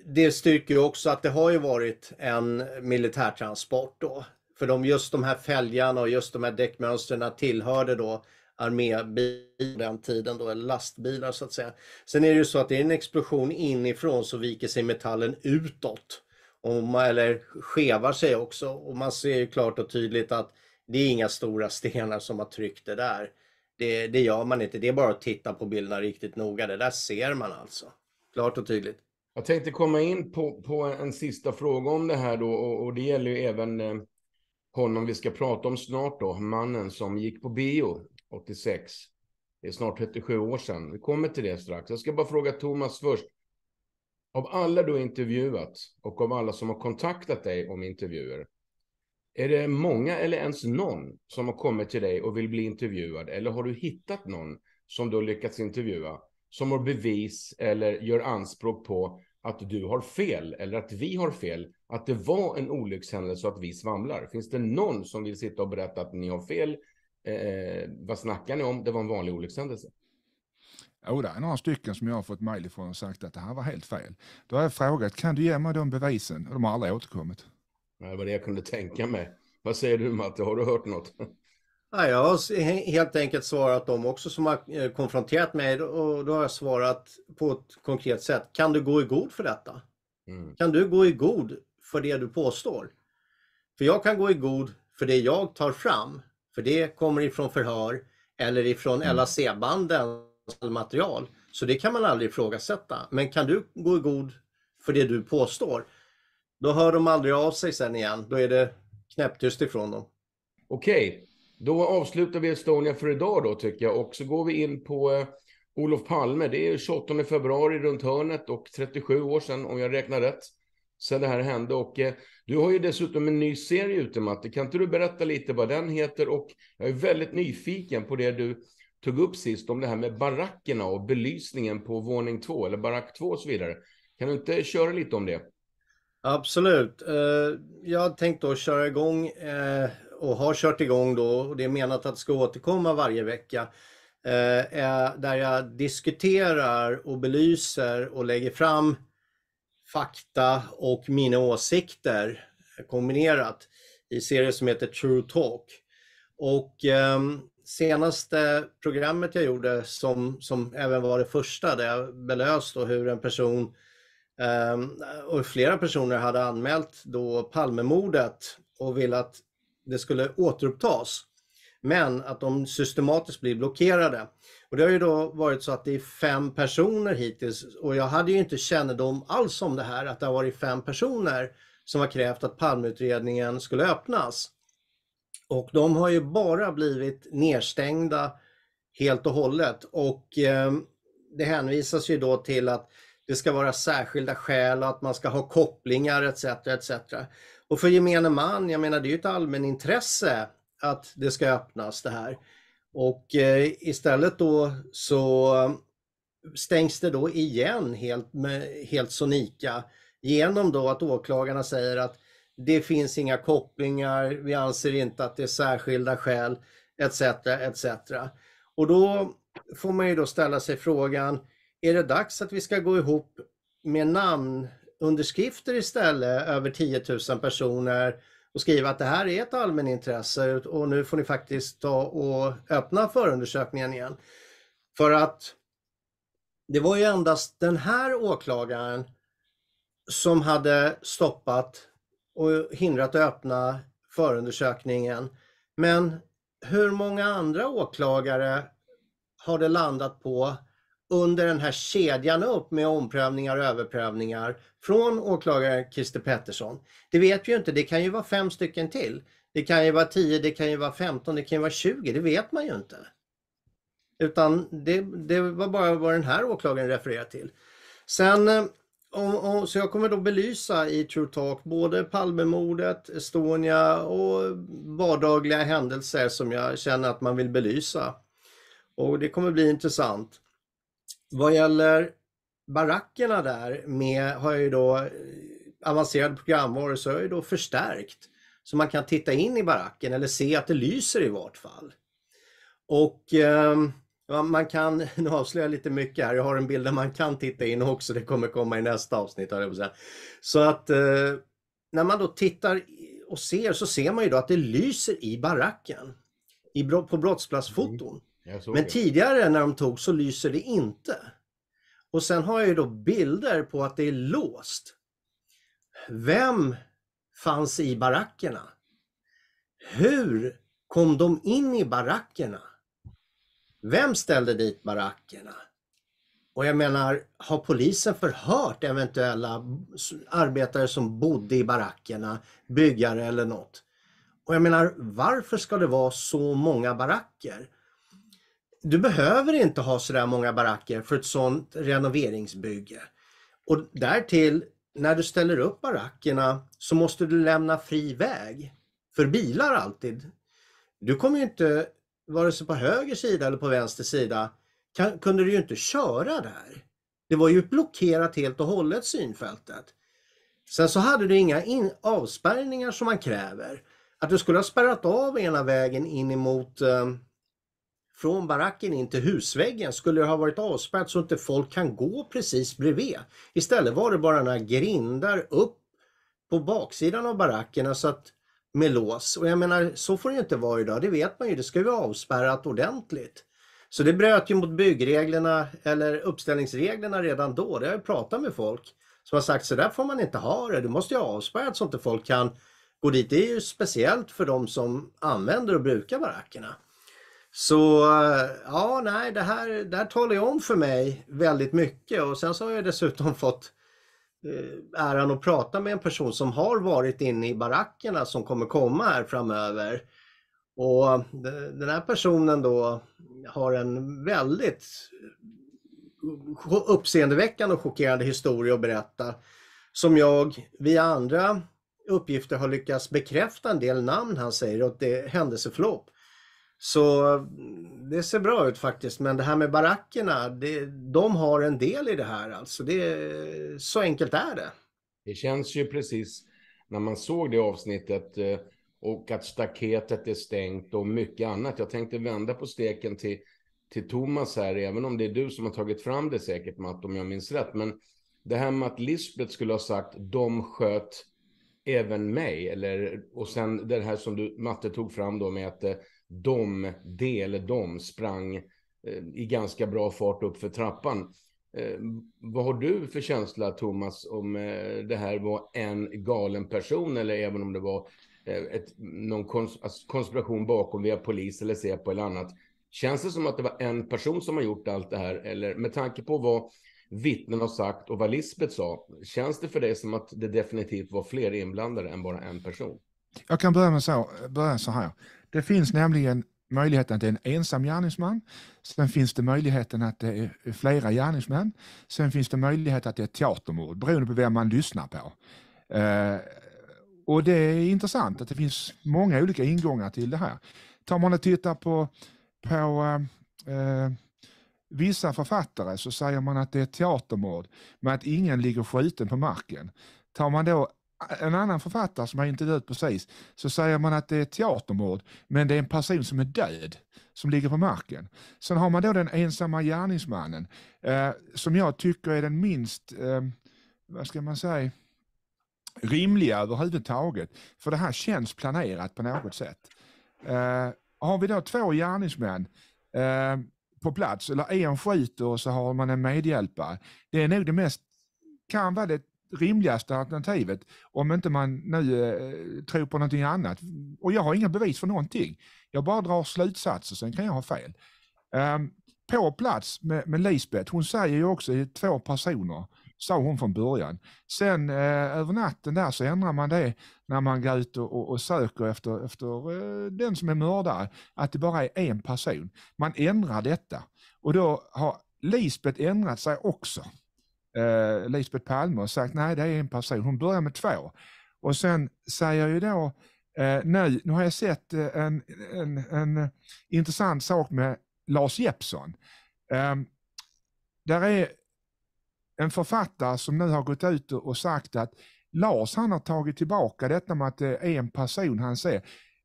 det styrker ju också att det har ju varit en militärtransport då. För de, just de här fälgarna och just de här däckmönstren tillhörde då armébilar den tiden då, eller lastbilar så att säga. Sen är det ju så att det är en explosion inifrån så viker sig metallen utåt. Och man, eller skevar sig också och man ser ju klart och tydligt att det är inga stora stenar som har tryckt det där. Det, det gör man inte, det är bara att titta på bilderna riktigt noga. Det där ser man alltså. Klart och tydligt. Jag tänkte komma in på, på en sista fråga om det här då och, och det gäller ju även eh, honom vi ska prata om snart då, mannen som gick på bio 86. Det är snart 37 år sedan. Vi kommer till det strax. Jag ska bara fråga Thomas först. Av alla du har intervjuat och av alla som har kontaktat dig om intervjuer, är det många eller ens någon som har kommit till dig och vill bli intervjuad? Eller har du hittat någon som du har lyckats intervjua som har bevis eller gör anspråk på att du har fel eller att vi har fel, att det var en olyckshändelse och att vi svamlar? Finns det någon som vill sitta och berätta att ni har fel? Eh, vad snackar ni om? Det var en vanlig olyckshändelse. Jo, det är några stycken som jag har fått mejl ifrån och sagt att det här var helt fel. Då har jag frågat, kan du ge mig de bevisen? Och de har aldrig återkommit. Det var det jag kunde tänka mig. Vad säger du Matte, har du hört något? Ja, jag har helt enkelt svarat dem också som har eh, konfronterat mig och då har jag svarat på ett konkret sätt. Kan du gå i god för detta? Mm. Kan du gå i god för det du påstår? För jag kan gå i god för det jag tar fram, för det kommer ifrån förhör eller ifrån mm. LAC-bandens material. Så det kan man aldrig ifrågasätta. Men kan du gå i god för det du påstår? Då hör de aldrig av sig sen igen. Då är det knäpptyst ifrån dem. Okej, okay. då avslutar vi Estonia för idag då tycker jag. Och så går vi in på eh, Olof Palme. Det är 28 februari runt hörnet och 37 år sedan om jag räknar rätt. Sedan det här hände och eh, du har ju dessutom en ny serie ute Matte. Kan inte du berätta lite vad den heter? Och jag är väldigt nyfiken på det du tog upp sist om det här med barackerna och belysningen på våning två eller barack två och så vidare. Kan du inte köra lite om det? Absolut. Eh, jag tänkte då köra igång eh, och har kört igång då och det är menat att det ska återkomma varje vecka. Eh, där jag diskuterar och belyser och lägger fram fakta och mina åsikter kombinerat i serier som heter True Talk. Och ehm, senaste programmet jag gjorde som, som även var det första där jag belöst hur en person Ehm, och flera personer hade anmält då Palmemordet och ville att det skulle återupptas. Men att de systematiskt blir blockerade. Och det har ju då varit så att det är fem personer hittills och jag hade ju inte kännedom alls om det här att det har varit fem personer som har krävt att palmutredningen skulle öppnas. Och de har ju bara blivit nedstängda helt och hållet och eh, det hänvisas ju då till att det ska vara särskilda skäl och att man ska ha kopplingar etc. etc. Och för gemene man, jag menar det är ju ett allmänintresse att det ska öppnas det här. Och eh, istället då så stängs det då igen helt, med, helt sonika genom då att åklagarna säger att det finns inga kopplingar, vi anser inte att det är särskilda skäl etc. etc. Och då får man ju då ställa sig frågan, är det dags att vi ska gå ihop med namnunderskrifter istället, över 10 000 personer och skriva att det här är ett allmänintresse och nu får ni faktiskt ta och öppna förundersökningen igen. För att det var ju endast den här åklagaren som hade stoppat och hindrat att öppna förundersökningen. Men hur många andra åklagare har det landat på under den här kedjan upp med omprövningar och överprövningar från åklagare Christer Pettersson. Det vet vi ju inte, det kan ju vara fem stycken till. Det kan ju vara tio, det kan ju vara 15, det kan ju vara 20, det vet man ju inte. Utan det, det var bara vad den här åklagaren refererar till. Sen, och, eh, och, så jag kommer då belysa i True Talk både Palmemordet, Estonia och vardagliga händelser som jag känner att man vill belysa. Och det kommer bli intressant. Vad gäller barackerna där med, har jag ju då eh, avancerad programvara så har jag ju då förstärkt. Så man kan titta in i baracken eller se att det lyser i vart fall. Och eh, man kan, nu avslöjar jag lite mycket här, jag har en bild där man kan titta in också, det kommer komma i nästa avsnitt. Så att eh, när man då tittar och ser så ser man ju då att det lyser i baracken i, på brottsplatsfoton. Mm. Men det. tidigare när de tog så lyser det inte. Och sen har jag ju då bilder på att det är låst. Vem fanns i barackerna? Hur kom de in i barackerna? Vem ställde dit barackerna? Och jag menar, har polisen förhört eventuella arbetare som bodde i barackerna, byggare eller något? Och jag menar, varför ska det vara så många baracker? du behöver inte ha så där många baracker för ett sådant renoveringsbygge. Och därtill, när du ställer upp barackerna så måste du lämna fri väg för bilar alltid. Du kommer ju inte, vare sig på höger sida eller på vänster sida, kan, kunde du ju inte köra där. Det var ju blockerat helt och hållet synfältet. Sen så hade du inga in, avspärrningar som man kräver. Att du skulle ha spärrat av ena vägen in emot um, från baracken in till husväggen skulle det ha varit avspärrat så inte folk kan gå precis bredvid. Istället var det bara några grindar upp på baksidan av barackerna så att, med lås. Och jag menar, så får det ju inte vara idag, det vet man ju. Det ska ju vara avspärrat ordentligt. Så det bröt ju mot byggreglerna eller uppställningsreglerna redan då. Det har jag pratat med folk som har sagt så där får man inte ha det. Du måste ju avspärrat så inte folk kan gå dit. Det är ju speciellt för de som använder och brukar barackerna. Så eh, ja, nej, det här, det här talar ju om för mig väldigt mycket och sen så har jag dessutom fått eh, äran att prata med en person som har varit inne i barackerna som kommer komma här framöver. Och eh, den här personen då har en väldigt uppseendeväckande och chockerande historia att berätta. Som jag via andra uppgifter har lyckats bekräfta en del namn han säger och det händelseförlopp. Så mm, det ser bra ut faktiskt, men det här med barackerna, det, de har en del i det här alltså. Det, så enkelt är det. Det känns ju precis när man såg det avsnittet eh, och att staketet är stängt och mycket annat. Jag tänkte vända på steken till, till Thomas här, även om det är du som har tagit fram det säkert, Matt, om jag minns rätt. Men det här med att Lisbeth skulle ha sagt de sköt även mig, eller och sen det här som du, Matte, tog fram då med att eh, de, de eller de sprang eh, i ganska bra fart upp för trappan. Eh, vad har du för känsla, Thomas, om eh, det här var en galen person eller även om det var ett, någon alltså konspiration bakom via polis eller Säpo eller annat? Känns det som att det var en person som har gjort allt det här? Eller med tanke på vad vittnen har sagt och vad Lisbeth sa, känns det för dig som att det definitivt var fler inblandade än bara en person? Jag kan börja med så, börja så här. Det finns nämligen möjligheten att det är en ensam gärningsman. Sen finns det möjligheten att det är flera gärningsmän. Sen finns det möjlighet att det är teatermord beroende på vem man lyssnar på. Eh, och Det är intressant att det finns många olika ingångar till det här. Tar man och tittar på, på eh, vissa författare så säger man att det är teatermord men att ingen ligger skjuten på marken. Tar man då en annan författare som har intervjuat precis, så säger man att det är ett teatermord, men det är en person som är död, som ligger på marken. Sen har man då den ensamma gärningsmannen, eh, som jag tycker är den minst, eh, vad ska man säga, rimliga överhuvudtaget. För det här känns planerat på något sätt. Eh, har vi då två gärningsmän eh, på plats, eller en skjuter och så har man en medhjälpare. Det är nog det mest, kan vara det rimligaste alternativet om inte man nu eh, tror på någonting annat. Och jag har inga bevis för någonting. Jag bara drar slutsatser, sen kan jag ha fel. Um, på plats med, med Lisbeth, hon säger ju också två personer, sa hon från början. Sen eh, över natten där så ändrar man det när man går ut och, och, och söker efter, efter eh, den som är mördare, att det bara är en person. Man ändrar detta och då har Lisbeth ändrat sig också eh, Lisbeth Palme och sagt nej det är en person. Hon börjar med två. Och sen säger ju då eh, nej, nu har jag sett eh, en, en, en intressant sak med Lars Jeppsson. Eh, där är en författare som nu har gått ut och sagt att Lars han har tagit tillbaka detta med att det är en person han ser.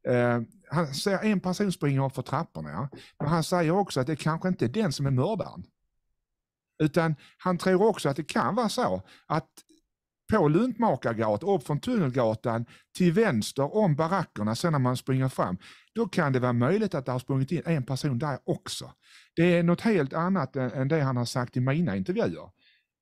Ehm, han ser en person springa upp för trapporna, men han säger också att det kanske inte är den som är mördaren. Utan han tror också att det kan vara så att på Luntmakargatan, upp från Tunnelgatan, till vänster om barackerna sen när man springer fram, då kan det vara möjligt att det har sprungit in en person där också. Det är något helt annat än det han har sagt i mina intervjuer.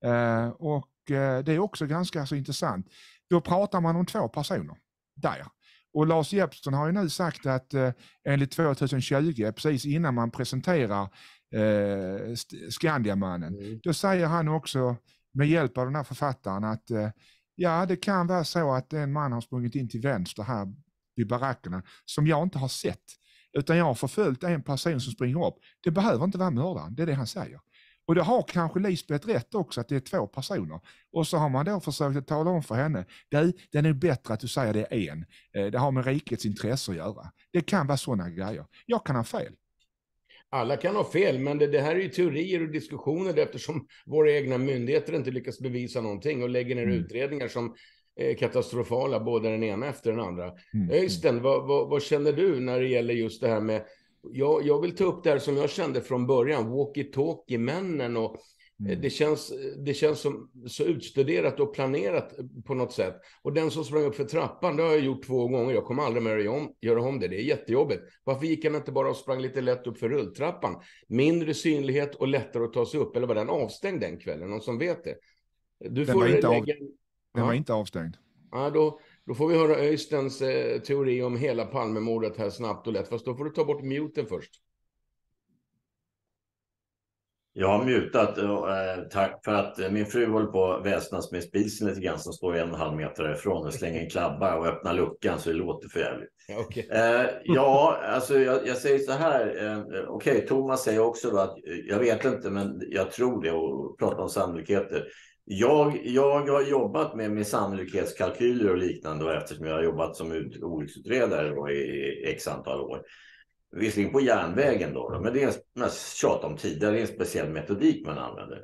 Eh, och eh, Det är också ganska så intressant. Då pratar man om två personer där. Och Lars Jeppsson har ju nu sagt att eh, enligt 2020, precis innan man presenterar eh, Skandiamannen. Mm. Då säger han också med hjälp av den här författaren att eh, ja, det kan vara så att en man har sprungit in till vänster här vid barackerna som jag inte har sett. Utan jag har förföljt en person som springer upp. Det behöver inte vara mördaren, det är det han säger. Och det har kanske Lisbeth rätt också, att det är två personer. Och så har man då försökt att tala om för henne, du, det är nog bättre att du säger det är en. Eh, det har med rikets intresse att göra. Det kan vara sådana grejer. Jag kan ha fel alla kan ha fel, men det, det, här är ju teorier och diskussioner eftersom våra egna myndigheter inte lyckas bevisa någonting och lägger ner mm. utredningar som är katastrofala, både den ena efter den andra. Mm. Öysten, vad, vad, vad, känner du när det gäller just det här med... Jag, jag vill ta upp det här som jag kände från början, walkie-talkie-männen och Eh, mm. Det, känns, eh, det känns som så utstuderat och planerat eh, på något sätt. Och den som sprang upp för trappan, det har jag gjort två gånger. Jag kommer aldrig mer att göra, om det. Det är jättejobbigt. Varför gick han inte bara och sprang lite lätt upp för rulltrappan? Mindre synlighet och lättare att ta sig upp. Eller var den avstängd den kvällen? Någon som vet det? Du den, var inte, lägga... av... den ja. inte avstängd. Ja, då, då får vi höra Öystens eh, teori om hela Palmemordet här snabbt och lätt. Fast då får du ta bort muten först. Jag har mutat, eh, tack, för att eh, min fru håller på att väsnas med spisen lite grann som står en och en halv meter därifrån och slänger en klabba och öppnar luckan så det låter för jävligt. Okay. Eh, ja, alltså jag, jag, säger så här. Eh, okej, okay, Thomas säger också att eh, jag vet inte, men jag tror det och pratar om sannolikheter. Jag, jag har jobbat med, med sannolikhetskalkyler och liknande och eftersom jag har jobbat som olycksutredare i x antal år visserligen på järnvägen då, men det är en, tjat om tidigare, det är en speciell metodik man använder.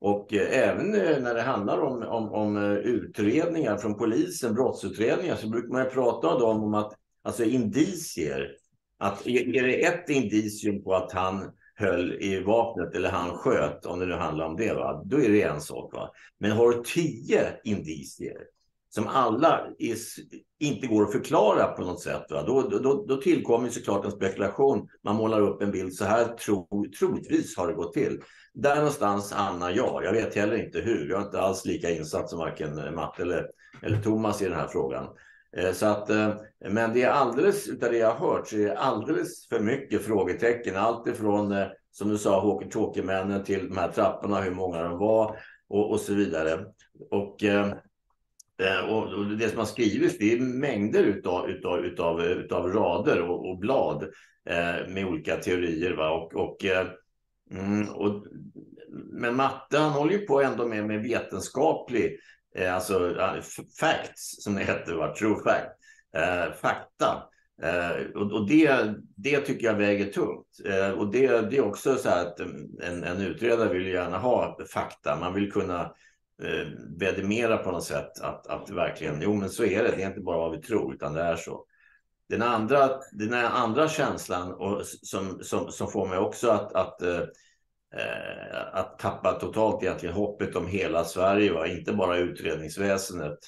Och eh, även eh, när det handlar om, om, om, eh, utredningar från polisen, brottsutredningar, så brukar man ju prata om om att, alltså indicier, att är, är det ett indicium på att han höll i vapnet eller han sköt, om det nu handlar om det, va? då är det en sak. Va? Men har du tio indicier, som alla är, inte går att förklara på något sätt. Va? Då, då, då tillkommer såklart en spekulation. Man målar upp en bild. Så här tro, troligtvis har det gått till. Där någonstans hamnar jag. Jag vet heller inte hur. Jag är inte alls lika insatt som varken Matt eller, eller Thomas i den här frågan. Eh, så att, eh, men det är alldeles, utav det jag har hört, så är det alldeles för mycket frågetecken. Allt ifrån, eh, som du sa, Håker Tåkemännen till de här trapporna, hur många de var och, och så vidare. Och Eh, och det som har skrivits, det är mängder utav, utav, utav, utav rader och, och blad eh, med olika teorier. Va? Och, och, eh, mm, och, men matte, han håller ju på ändå med, med vetenskaplig, alltså facts som det heter, va? true fact, fakta. och, det, det tycker jag väger tungt. och det, det är också så att mm, en, en utredare vill gärna ha fakta. Man vill kunna eh, vedimera på något sätt att, att verkligen, jo men så är det, det är inte bara vad vi tror utan det är så. Den andra, den andra känslan och som, som, som får mig också att, att, eh, eh, att tappa totalt egentligen hoppet om hela Sverige, va? inte bara utredningsväsendet,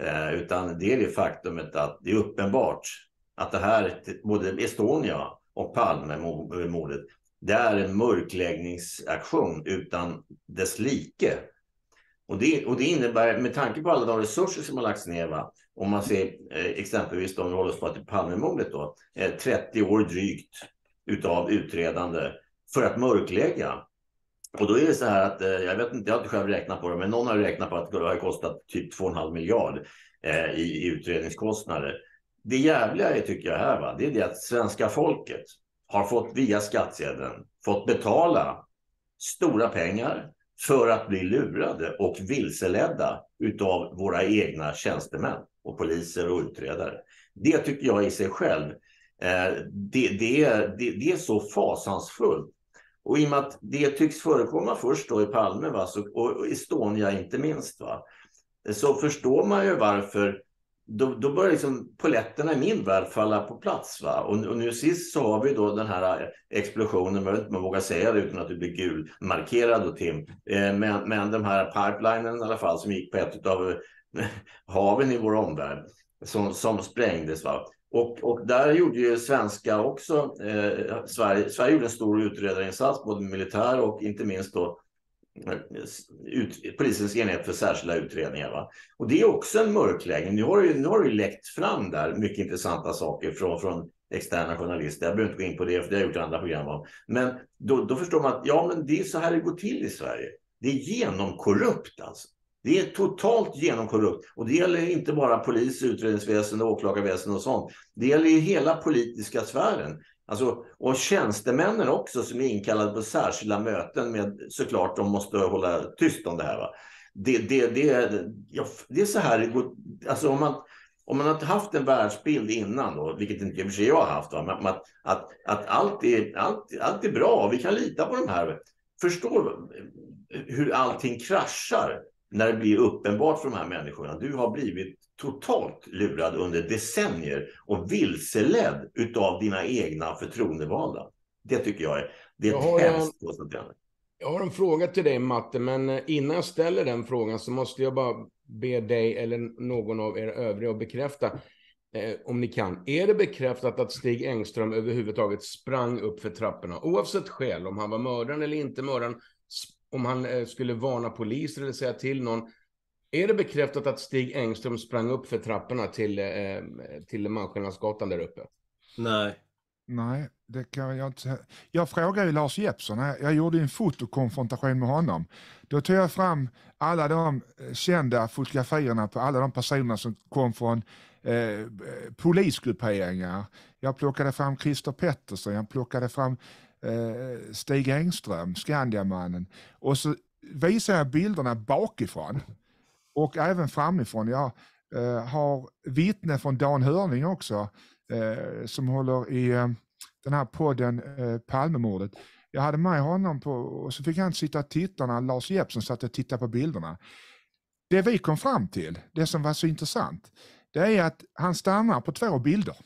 eh, utan det är det faktumet att det är uppenbart att det här, både Estonia och Palmemordet, det är en mörkläggningsaktion utan dess like och det, och det innebär, med tanke på alla de resurser som har lagts ner, va, om man ser eh, exempelvis om vi håller oss på att Palmemordet, 30 eh, år drygt utav utredande för att mörklägga. Och då är det så här att, eh, jag vet inte, jag har inte själv räknat på det, men någon har räknat på att det har kostat typ 2,5 miljard i, i utredningskostnader. Det jävliga är, tycker jag här, va, det är det att svenska folket har fått via skattsedeln fått betala stora pengar för att bli lurade och vilseledda av våra egna tjänstemän och poliser och utredare. Det tycker jag i sig själv, eh, det, det, det, det är så fasansfullt. Och i och med att det tycks förekomma först då i Palme va, så, och, och Estonia inte minst, va, så förstår man ju varför då, då börjar liksom poletterna i min värld falla på plats. Va? Och, och, nu sist så har vi då den här eh, explosionen, jag vet inte om jag vågar säga det utan att du blir gulmarkerad, markerad Tim, eh, men, men den här pipelinen i alla fall som gick på ett av eh, haven i vår omvärld som, som sprängdes. Va? Och, och där gjorde ju svenska också, eh, Sverige, Sverige gjorde en stor utredarinsats, både militär och inte minst då ut, polisens enhet för särskilda utredningar. Va? Och det är också en mörkläggning. Nu har det ju, läckt fram där mycket intressanta saker från, från externa journalister. Jag behöver inte gå in på det, för det har jag gjort i andra program om. Men då, då förstår man att ja, men det är så här det går till i Sverige. Det är genomkorrupt alltså. Det är totalt genomkorrupt. Och det gäller inte bara polis, utredningsväsende, åklagarväsende och sånt. Det gäller ju hela politiska sfären. Alltså, och tjänstemännen också som är inkallade på särskilda möten med såklart de måste hålla tyst om det här. Va? Det, det, det, ja, det är så här det går. Alltså, om man, om man har haft en världsbild innan, då, vilket inte i och för sig jag har haft, va? Men, att, att, att allt, är, allt, allt är bra, vi kan lita på de här. Förstår hur allting kraschar när det blir uppenbart för de här människorna. Du har blivit totalt lurad under decennier och vilseledd utav dina egna förtroendevalda. Det tycker jag är, det är jag har ett hemskt konstaterande. Jag har en fråga till dig, Matte, men eh, innan jag ställer den frågan så måste jag bara be dig eller någon av er övriga att bekräfta, eh, om ni kan. Är det bekräftat att Stig Engström överhuvudtaget sprang upp för trapporna, oavsett skäl, om han var mördaren eller inte mördaren, om han eh, skulle varna poliser eller säga till någon, är det bekräftat att Stig Engström sprang upp för trapporna till, eh, till Malmskillnadsgatan där uppe? Nej. Nej, det kan jag inte säga. Jag frågade ju Lars Jeppsson, jag gjorde en fotokonfrontation med honom. Då tog jag fram alla de eh, kända fotografierna på alla de personerna som kom från eh, polisgrupperingar. Jag plockade fram Christer Pettersson, jag plockade fram eh, Stig Engström, Skandiamannen. Och så visade jag bilderna bakifrån och även framifrån. Jag eh, har vittne från Dan Hörning också, eh, som håller i eh, den här podden Palmemordet. Jag hade med honom på, och så fick han sitta och titta när Lars Jeppsson satt och tittade på bilderna. Det vi kom fram till, det som var så intressant, det är att han stannar på två bilder.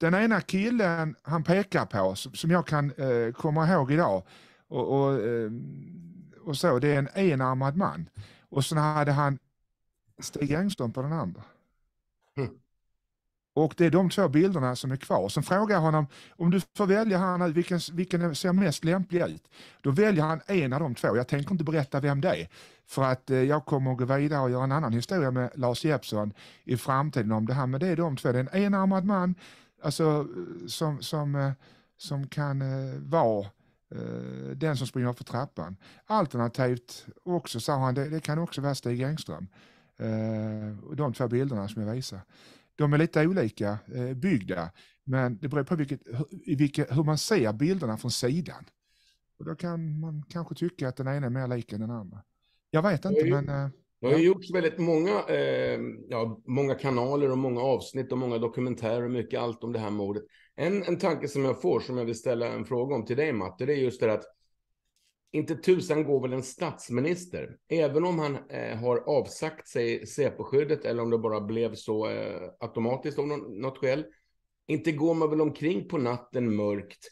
Den ena killen han pekar på, som jag kan komma ihåg idag, och, och och så, det är en enarmad man. Och sen hade han Stig Engström på den andra. Mm. Och det är de två bilderna som är kvar. Sen frågar jag honom, om du får välja här nu, vilken, vilken ser mest lämplig ut? Då väljer han en av de två. Jag tänker inte berätta vem det är. För att eh, jag kommer att gå vidare och göra en annan historia med Lars Jeppsson i framtiden om det här. Men det är de två. Det är en enarmad man alltså, eh, som, som, eh, som kan vara Eh, den som springer för trappan. Alternativt också, sa han, det, det kan också vara Stig Engström. Eh, de två bilderna som jag visar. De är lite olika eh, byggda, men det beror på vilket, vilket, hur man ser bilderna från sidan. Och då kan man kanske tycka att den ena är mer lik än den andra. Jag vet inte, men... det har ju gjorts väldigt många, eh, ja, många kanaler och många avsnitt och många dokumentärer och mycket allt om det här mordet. En, en tanke som jag får, som jag vill ställa en fråga om till dig Matte, det är just det att inte tusan går väl en statsminister, även om han eh, har avsagt sig CP-skyddet eller om det bara blev så eh, automatiskt av något skäl. Inte går man väl omkring på natten mörkt,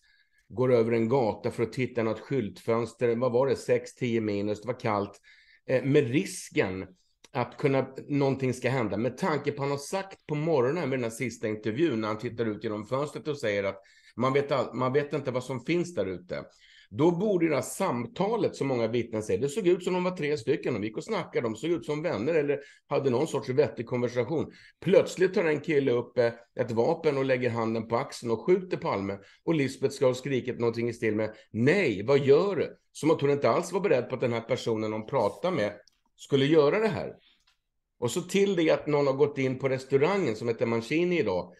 går över en gata för att titta i något skyltfönster, vad var det, 6-10 minus, det var kallt, eh, med risken att kunna, någonting ska hända. Med tanke på vad han har sagt på morgonen med den här sista intervjun när han tittar ut genom fönstret och säger att man vet, all, man vet inte vad som finns där ute. Då borde det här samtalet som många vittnen säger, det såg ut som de var tre stycken, de gick och snackade, de såg ut som vänner eller hade någon sorts vettig konversation. Plötsligt tar en kille upp eh, ett vapen och lägger handen på axeln och skjuter Palme och Lisbeth ska ha skrikit någonting i stil med nej, vad gör du? Som att hon inte alls var beredd på att den här personen hon pratar med skulle göra det här. Och så till det att någon har gått in på restaurangen som heter Mancini idag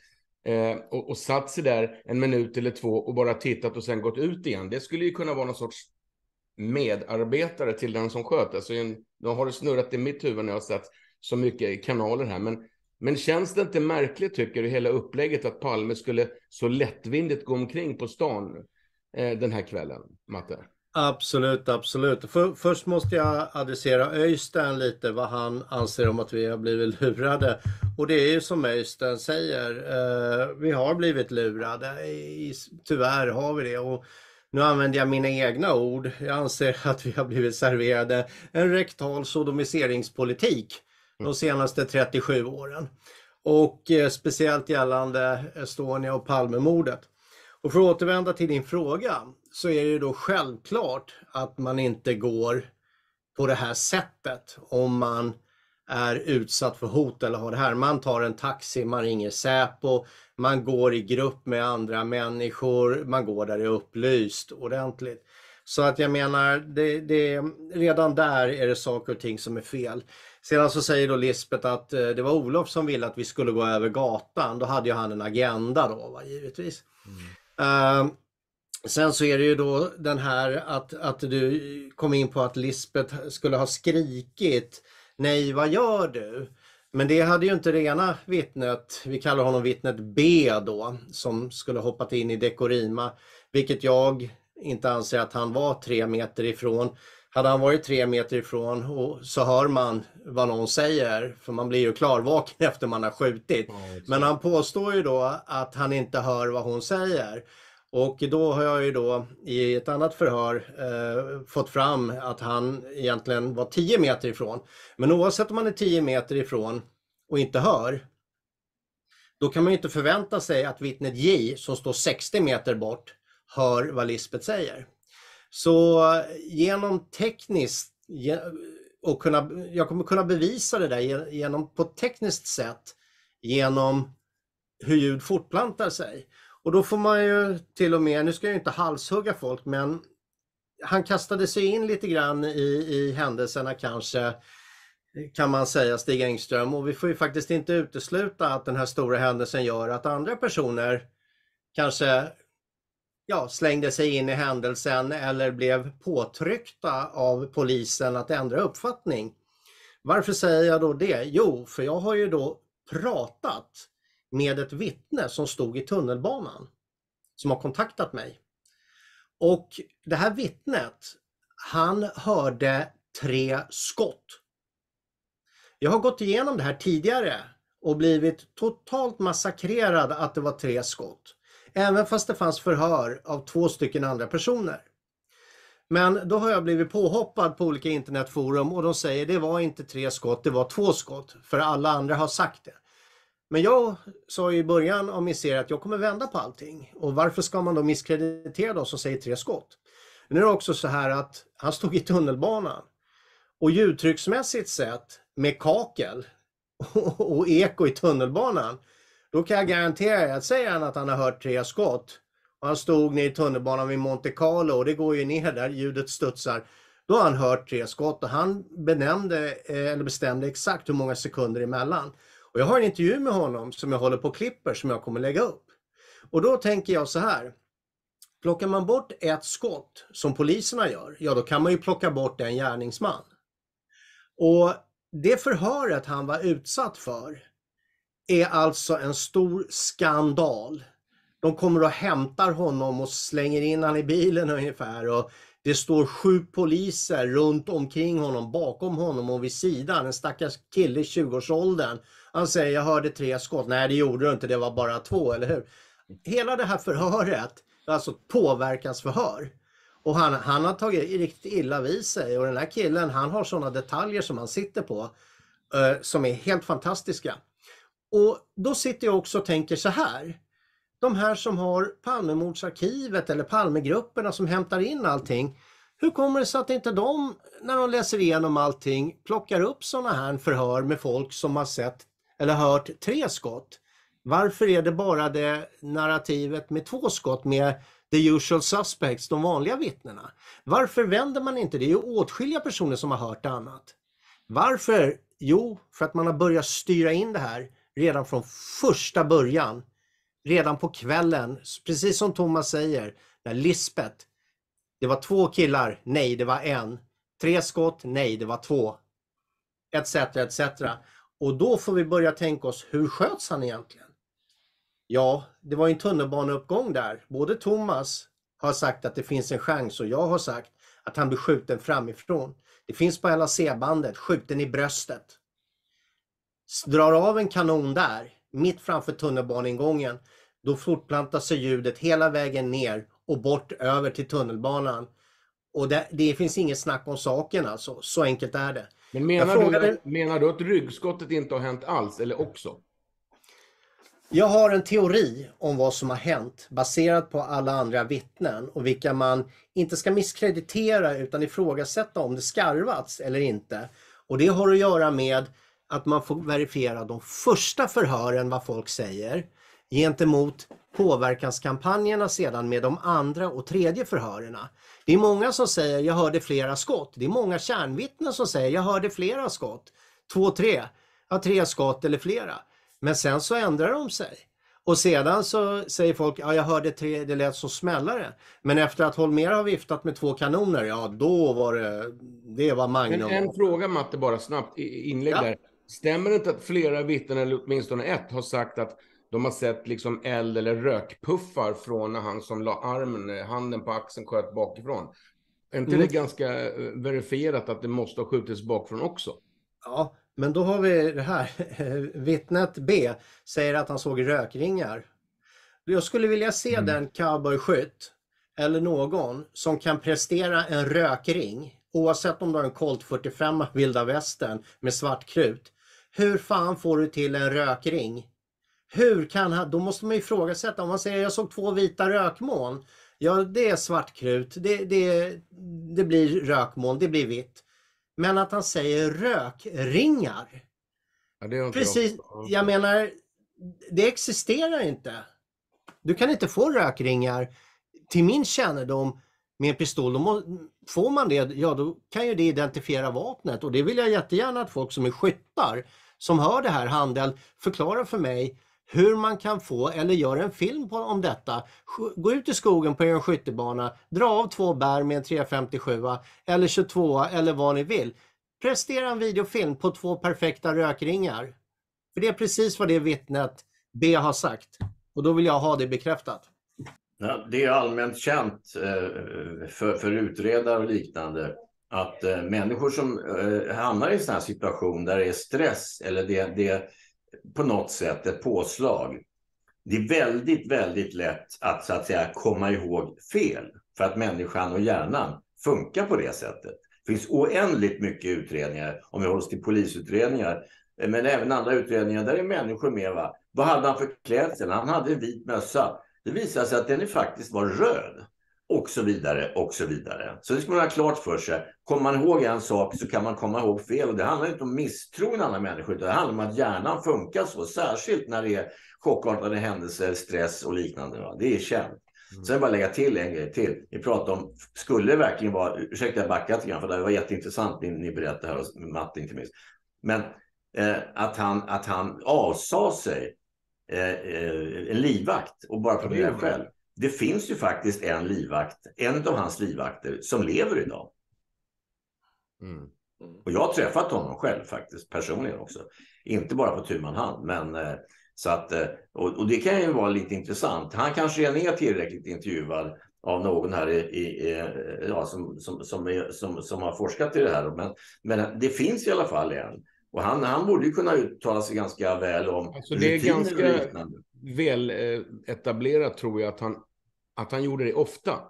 eh, och, och satt sig där en minut eller två och bara tittat och sen gått ut igen. Det skulle ju kunna vara någon sorts medarbetare till den som sköt. Alltså, nu har det snurrat i mitt huvud när jag har sett så mycket kanaler här. Men, men känns det inte märkligt, tycker du, hela upplägget att Palme skulle så lättvindigt gå omkring på stan eh, den här kvällen, Matte? Absolut, absolut. För, först måste jag adressera Öystein lite, vad han anser om att vi har blivit lurade. Och det är ju som Öystein säger, eh, vi har blivit lurade. I, tyvärr har vi det. Och nu använder jag mina egna ord. Jag anser att vi har blivit serverade en rektal sodomiseringspolitik de mm. senaste 37 åren. Och eh, speciellt gällande Estonia och Palmemordet. Och för att återvända till din fråga så är det ju då självklart att man inte går på det här sättet om man är utsatt för hot eller har det här. Man tar en taxi, man ringer Säpo, man går i grupp med andra människor, man går där det är upplyst ordentligt. Så att jag menar, det, det, redan där är det saker och ting som är fel. Sedan så säger då Lisbeth att eh, det var Olof som ville att vi skulle gå över gatan. Då hade ju han en agenda då, va, givetvis. Mm. Ehm, sen så är det ju då den här att, att du kom in på att Lisbet skulle ha skrikit Nej, vad gör du? Men det hade ju inte det ena vittnet, vi kallar honom vittnet B då, som skulle hoppat in i Dekorima, vilket jag inte anser att han var tre meter ifrån. Hade han varit tre meter ifrån och så hör man vad någon säger, för man blir ju klarvaken efter man har skjutit. Mm. Men han påstår ju då att han inte hör vad hon säger. Och då har jag ju då i ett annat förhör eh, fått fram att han egentligen var 10 meter ifrån. Men oavsett om man är 10 meter ifrån och inte hör, då kan man ju inte förvänta sig att vittnet J som står 60 meter bort hör vad Lisbet säger. Så eh, genom tekniskt eh, och kunna, jag kommer kunna bevisa det där genom, på ett tekniskt sätt genom hur ljud fortplantar sig. Och då får man ju till och med, nu ska jag ju inte halshugga folk, men han kastade sig in lite grann i, i händelserna kanske, kan man säga, Stig Engström. Och vi får ju faktiskt inte utesluta att den här stora händelsen gör att andra personer kanske ja, slängde sig in i händelsen eller blev påtryckta av polisen att ändra uppfattning. Varför säger jag då det? Jo, för jag har ju då pratat med ett vittne som stod i tunnelbanan, som har kontaktat mig. Och det här vittnet, han hörde tre skott. Jag har gått igenom det här tidigare och blivit totalt massakrerad att det var tre skott. Även fast det fanns förhör av två stycken andra personer. Men då har jag blivit påhoppad på olika internetforum och de säger det var inte tre skott, det var två skott. För alla andra har sagt det. Men jag sa i början av min serie att jag kommer vända på allting. Och varför ska man då misskreditera de som säger tre skott? Nu är det också så här att han stod i tunnelbanan. Och ljudtrycksmässigt sett, med kakel och eko i tunnelbanan, då kan jag garantera er att säger han att han har hört tre skott och han stod nere i tunnelbanan vid Monte Carlo och det går ju ner där, ljudet studsar. Då har han hört tre skott och han benämnde, eh, eller bestämde exakt hur många sekunder emellan. Och jag har en intervju med honom som jag håller på och klipper som jag kommer lägga upp. Och då tänker jag så här. Plockar man bort ett skott som poliserna gör, ja då kan man ju plocka bort en gärningsman. Och det förhöret han var utsatt för, är alltså en stor skandal. De kommer och hämtar honom och slänger in honom i bilen ungefär. Och det står sju poliser runt omkring honom, bakom honom och vid sidan. En stackars kille i 20-årsåldern. Han säger, jag hörde tre skott. Nej, det gjorde du inte, det var bara två, eller hur? Hela det här förhöret, alltså påverkansförhör. Och han, han har tagit riktigt illa vid sig och den här killen han har sådana detaljer som han sitter på eh, som är helt fantastiska. Och då sitter jag också och tänker så här. De här som har Palmemordsarkivet eller Palmegrupperna som hämtar in allting. Hur kommer det sig att inte de, när de läser igenom allting, plockar upp sådana här förhör med folk som har sett eller hört tre skott? Varför är det bara det narrativet med två skott med the usual suspects, de vanliga vittnena? Varför vänder man inte det? Det är ju åtskilliga personer som har hört annat. Varför? Jo, för att man har börjat styra in det här redan från första början. Redan på kvällen, precis som Thomas säger, när Lisbeth, det var två killar, nej det var en. Tre skott, nej det var två. Etc, etc. Och då får vi börja tänka oss, hur sköts han egentligen? Ja, det var en tunnelbaneuppgång där. Både Thomas har sagt att det finns en chans och jag har sagt att han blir skjuten framifrån. Det finns på LAC-bandet, skjuten i bröstet drar av en kanon där, mitt framför tunnelbaningången, då fortplantar sig ljudet hela vägen ner och bort över till tunnelbanan. Och det, det finns inget snack om saken alltså, så enkelt är det. Men menar, frågade... du, menar du att ryggskottet inte har hänt alls, eller också? Jag har en teori om vad som har hänt baserat på alla andra vittnen och vilka man inte ska misskreditera utan ifrågasätta om det skarvats eller inte. Och det har att göra med att man får verifiera de första förhören, vad folk säger, gentemot påverkanskampanjerna sedan med de andra och tredje förhörerna. Det är många som säger jag hörde flera skott. Det är många kärnvittnen som säger jag hörde flera skott. Två, tre. Ja, tre skott eller flera. Men sen så ändrar de sig. Och sedan så säger folk, ja jag hörde tre, det lät som smällare. Men efter att Holmér har viftat med två kanoner, ja då var det, det var Magnum. Men en fråga Matte bara snabbt, inlägg ja. där. Stämmer det inte att flera vittnen, eller åtminstone ett, har sagt att de har sett liksom eld eller rökpuffar från när han som la armen, eh, handen på axeln sköt bakifrån. Är inte mm. det ganska eh, verifierat att det måste ha skjutits bakifrån också? Ja, men då har vi det här. Vittnet B säger att han såg rökringar. Jag skulle vilja se mm. den cowboyskytt eller någon som kan prestera en rökring oavsett om du har en Colt 45 vilda västern med svart krut hur fan får du till en rökring? Hur kan han, då måste man ifrågasätta, om man säger jag såg två vita rökmoln. Ja det är svartkrut, det, det, det blir rökmoln, det blir vitt. Men att han säger rökringar. Ja, Precis, jag. jag menar, det existerar inte. Du kan inte få rökringar till min kännedom med en pistol. Då får man det, ja då kan ju det identifiera vapnet och det vill jag jättegärna att folk som är skyttar som hör det här, handel, förklara för mig hur man kan få, eller gör en film på, om detta. Gå ut i skogen på en skyttebana, dra av två bär med en 357 eller 22 eller vad ni vill. Prestera en videofilm på två perfekta rökringar. För det är precis vad det vittnet B har sagt. Och då vill jag ha det bekräftat. Ja, det är allmänt känt eh, för, för utredare och liknande att eh, människor som eh, hamnar i en sån här situation där det är stress eller det, det på något sätt ett påslag. Det är väldigt, väldigt lätt att så att säga komma ihåg fel för att människan och hjärnan funkar på det sättet. Det finns oändligt mycket utredningar, om vi håller oss till polisutredningar, eh, men även andra utredningar där är människor med. Va? Vad hade han för klädsel? Han hade en vit mössa. Det visade sig att den faktiskt var röd och så vidare och så vidare. Så det ska man ha klart för sig. Kommer man ihåg en sak så kan man komma ihåg fel. Och det handlar inte om misstron alla människor, utan det handlar om att hjärnan funkar så. Särskilt när det är chockartade händelser, stress och liknande. Va? Det är känt. Mm. Sen bara lägga till en grej till. Ni pratade om, skulle det verkligen vara, ursäkta jag backar lite grann, för det var jätteintressant ni, ni berättade här, och Matte inte minst. Men eh, att, han, att han avsade sig eh, eh, en livvakt och bara problem själv det finns ju faktiskt en livvakt, en av hans livvakter, som lever idag. Mm. mm. Och jag har träffat honom själv faktiskt, personligen också. Inte bara på tu man hand, men eh, så att, eh, och, och, det kan ju vara lite intressant. Han kanske redan är tillräckligt intervjuad av någon här i, i, eh, ja, som, som, som, är, som, som har forskat i det här. Men, men det finns i alla fall en. Och han, han borde ju kunna uttala sig ganska väl om alltså, det är ganska, och liknande väl eh, etablerat tror jag att han, att han gjorde det ofta.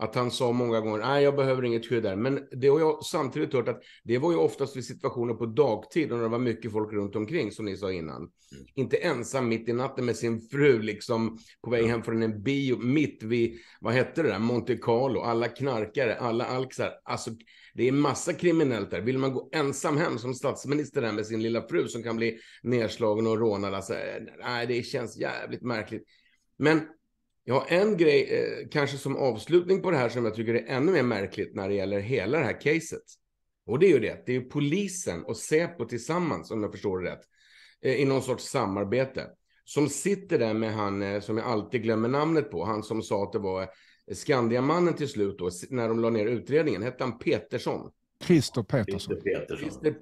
Att han sa många gånger, nej jag behöver inget skydd där. Men det har jag samtidigt hört att det var ju oftast vid situationer på dagtid och när det var mycket folk runt omkring som ni sa innan. Mm. Inte ensam mitt i natten med sin fru liksom på väg hem från en bio mitt vid, vad hette det där, Monte Carlo, alla knarkare, alla alxar. Alltså det är massa kriminellt där. Vill man gå ensam hem som statsminister där med sin lilla fru som kan bli nedslagen och rånad? Alltså, eh, nej, det känns jävligt märkligt. Men jag har en grej, eh, kanske som avslutning på det här, som jag tycker är ännu mer märkligt när det gäller hela det här caset. Och det är ju det, det är ju polisen och Säpo tillsammans, om jag förstår det rätt, eh, i någon sorts samarbete, som sitter där med han eh, som jag alltid glömmer namnet på, han som sa att det var Skandiamannen till slut då, när de la ner utredningen, hette han Petersson? Christer Petersson. Christer Petersson. Christer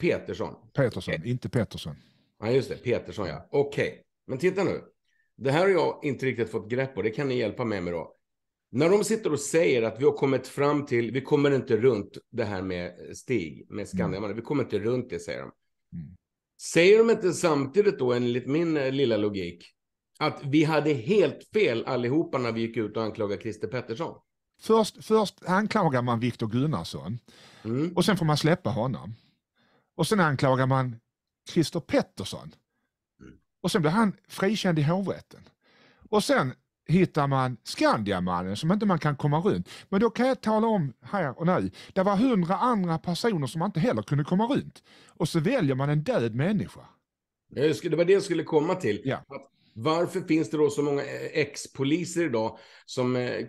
Petersson okay. inte Petersson. Ja, just det. Petersson, ja. Okej. Okay. Men titta nu. Det här har jag inte riktigt fått grepp på. Det kan ni hjälpa mig med då. När de sitter och säger att vi har kommit fram till, vi kommer inte runt det här med Stig, med mm. Skandiamannen, mm. vi kommer inte runt det, säger de. Mm. Säger de inte samtidigt då, enligt min eh, lilla logik, att vi hade helt fel allihopa när vi gick ut och anklagade Christer Pettersson. Först, först anklagar man Viktor Gunnarsson mm. och sen får man släppa honom. Och sen anklagar man Christer Pettersson. Mm. Och sen blir han frikänd i hovrätten. Och sen hittar man Skandiamannen som inte man kan komma runt. Men då kan jag tala om här och nu, det var hundra andra personer som man inte heller kunde komma runt. Och så väljer man en död människa. Det var det jag skulle komma till. Ja. Att varför finns det då så många eh, ex-poliser idag som eh,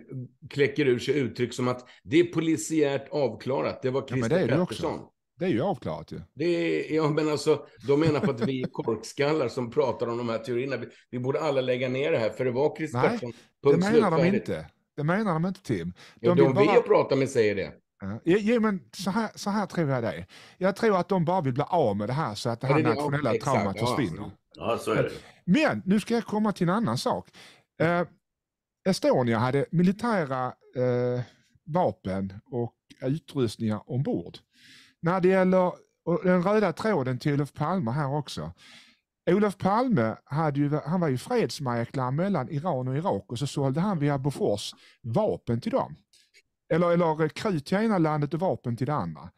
kläcker ur sig uttryck som att det är polisiärt avklarat, det var Christer ja, Pettersson. Också. Det är ju avklarat ju. Det är, ja, men alltså, de menar på att vi är korkskallar som pratar om de här teorierna. Vi, vi borde alla lägga ner det här, för det var Christer Pettersson. Nej, det menar de inte. Det menar de inte, Tim. De, ja, de vill bara... vi pratar med säger det. Ja, ja, men så här, så här tror jag det är. Jag tror att de bara vill bli av med det här så att det här ja, det nationella det, traumat försvinner. Ja, så är det. Men nu ska jag komma till en annan sak. Eh, Estonia hade militära eh, vapen och utrustningar ombord. När det gäller den röda tråden till Olof Palme här också. Olof Palme hade ju, han var ju fredsmäklare mellan Iran och Irak och så sålde han via Bofors vapen till dem. Eller, eller krut till ena landet och vapen till det andra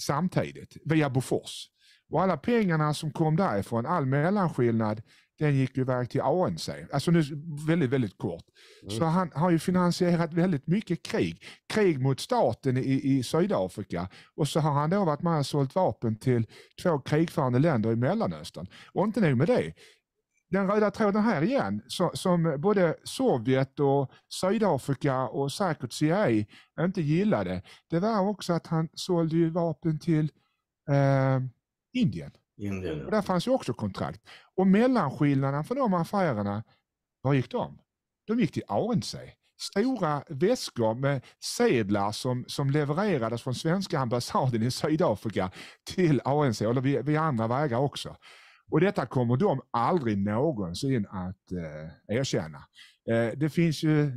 samtidigt via Bofors. Och alla pengarna som kom därifrån, all mellanskillnad den gick ju iväg till ANC. Alltså nu väldigt, väldigt kort. Mm. Så han har ju finansierat väldigt mycket krig. Krig mot staten i, i Sydafrika och så har han då varit med och sålt vapen till två krigförande länder i Mellanöstern. Och inte nog med det. Den röda tråden här igen, så, som både Sovjet och Sydafrika och säkert CIA inte gillade, det var också att han sålde ju vapen till eh, Indien. Indien. Och där fanns ju också kontrakt. Och mellanskillnaden för de affärerna, var gick de? De gick till ANC. Stora väskor med sedlar som, som levererades från svenska ambassaden i Sydafrika till ANC, eller via, via andra vägar också. Och Detta kommer de aldrig någonsin att eh, erkänna. Eh, det finns ju eh,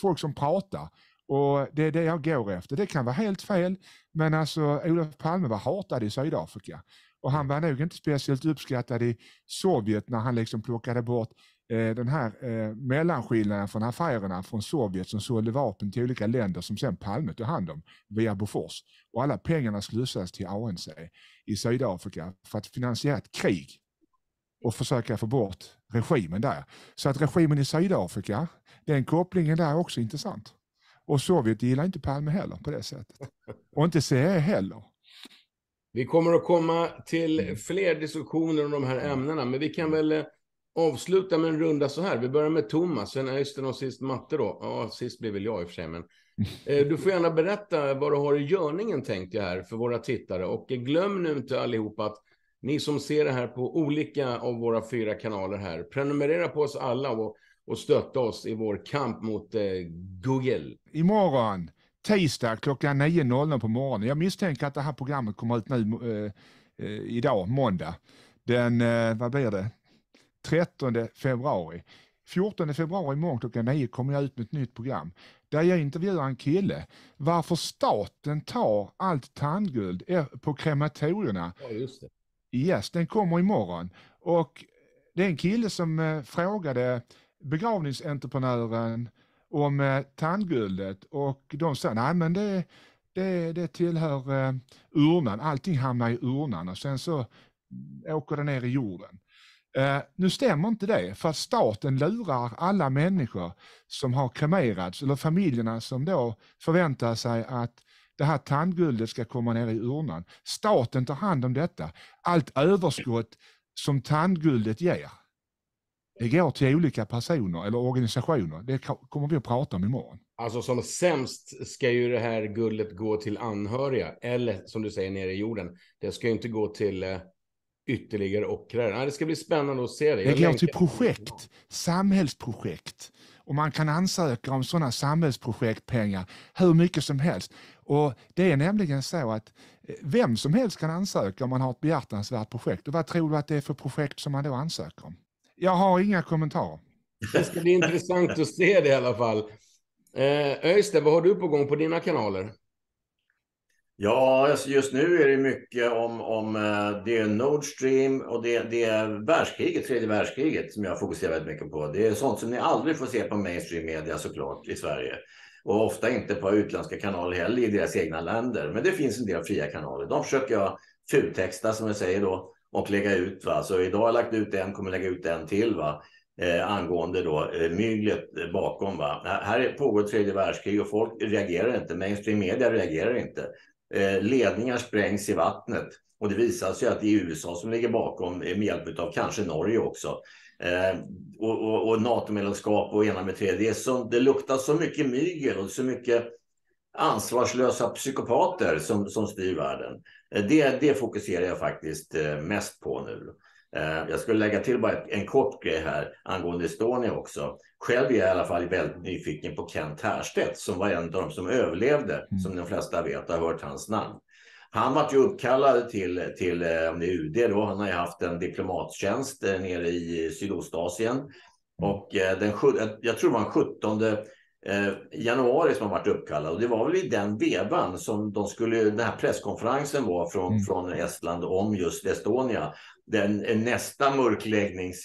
folk som pratar och det är det jag går efter. Det kan vara helt fel, men alltså Olof Palme var hatad i Sydafrika. Och han var nog inte speciellt uppskattad i Sovjet när han liksom plockade bort eh, den här eh, mellanskillnaden från affärerna från Sovjet som sålde vapen till olika länder som sen Palme tog hand om via Bofors. Och alla pengarna slussades till ANC i Sydafrika för att finansiera ett krig och försöka få bort regimen där. Så att regimen i Sydafrika, den kopplingen där är också intressant. Och Sovjet gillar inte Palme heller på det sättet. Och inte CIA e heller. Vi kommer att komma till mm. fler diskussioner om de här mm. ämnena, men vi kan väl eh, avsluta med en runda så här. Vi börjar med Thomas, sen Öystein och sist Matte då. Ja, sist blir väl jag i och för sig, men eh, du får gärna berätta vad du har i görningen tänkte jag här för våra tittare. Och eh, glöm nu inte allihopa att ni som ser det här på olika av våra fyra kanaler här, prenumerera på oss alla och, och stötta oss i vår kamp mot eh, Google. Imorgon tisdag klockan 9.00 på morgonen. Jag misstänker att det här programmet kommer ut nu eh, eh idag, måndag. Den, eh, vad blir det, 13 februari. 14 februari imorgon klockan 9 kommer jag ut med ett nytt program där jag intervjuar en kille varför staten tar allt tandguld eh, på krematorierna. Ja, just det. Yes, den kommer imorgon. Och det är en kille som eh, frågade begravningsentreprenören om eh, tandguldet och de sa nej men det, det, det tillhör eh, urnan, allting hamnar i urnan och sen så åker det ner i jorden. Eh, nu stämmer inte det, för staten lurar alla människor som har kremerats, eller familjerna som då förväntar sig att det här tandguldet ska komma ner i urnan. Staten tar hand om detta, allt överskott som tandguldet ger. Det går till olika personer eller organisationer. Det kommer vi att prata om imorgon. Alltså som sämst ska ju det här guldet gå till anhöriga eller som du säger nere i jorden. Det ska ju inte gå till eh, ytterligare ockrare. Nej, det ska bli spännande att se det. det går till projekt, samhällsprojekt. Och man kan ansöka om sådana samhällsprojektpengar hur mycket som helst. Och Det är nämligen så att eh, vem som helst kan ansöka om man har ett behjärtansvärt projekt. Och vad tror du att det är för projekt som man då ansöker om? Jag har inga kommentarer. Det ska bli intressant att se det i alla fall. Eh, Öystein, vad har du på gång på dina kanaler? Ja, alltså just nu är det mycket om, om eh, det är Nord Stream och det, det är världskriget, tredje världskriget som jag fokuserar väldigt mycket på. Det är sånt som ni aldrig får se på mainstream media såklart i Sverige och ofta inte på utländska kanaler heller i deras egna länder. Men det finns en del fria kanaler. De försöker jag fultexta som jag säger då och lägga ut. Va? Så idag har jag lagt ut en, kommer lägga ut en till va? Eh, angående då eh, myglet eh, bakom. Va? Här pågår tredje världskrig och folk reagerar inte. Mainstream media reagerar inte. Eh, ledningar sprängs i vattnet och det visar sig att det är USA som ligger bakom eh, med hjälp av kanske Norge också. Eh, och, och, och NATO-medlemskap och ena med tre. Det, det luktar så mycket mygel och så mycket ansvarslösa psykopater som, som styr världen. Eh, det, det fokuserar jag faktiskt eh, mest på nu. Eh, jag skulle lägga till bara en kort grej här angående Estonia också. Själv är jag i alla fall väldigt nyfiken på Kent Härstedt som var en av de som överlevde, mm. som de flesta vet har hört hans namn. Han var ju uppkallad till, till UD då, han har ju haft en diplomattjänst nere i Sydostasien. Mm. Och den, jag tror det var den 17 eh, januari som har varit uppkallad. Och det var väl i den vevan som de skulle, den här presskonferensen var från, mm. från Estland om just Estonia. Den, eh, nästa mörkläggnings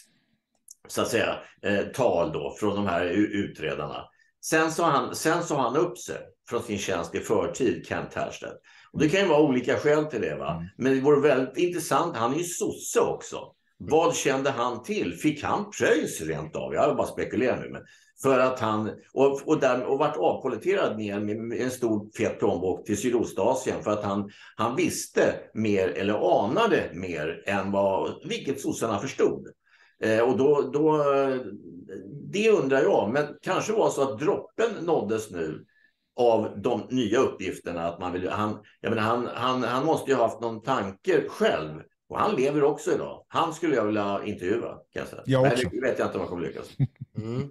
så att säga, eh, tal då från de här utredarna. Sen sa han, sen sa han upp sig från sin tjänst i förtid, Kent Härstedt. Och det kan ju vara olika skäl till det. Va? Mm. Men det vore väldigt intressant. Han är ju sosse också. Vad kände han till? Fick han pröjs rent av? Jag bara spekulerar nu. Men för att han, och, och, där, och vart avpoliterad ner med en stor fet plånbok till Sydostasien för att han, han visste mer eller anade mer än vad, vilket sossarna förstod. Eh, och då, då, det undrar jag, men kanske var så att droppen nåddes nu av de nya uppgifterna. Att man vill, han, jag menar, han, han, han måste ju ha haft någon tanke själv. Och han lever också idag. Han skulle jag vilja intervjua. Kan jag säga. Jag också. Men det vet jag inte om han kommer lyckas. Mm.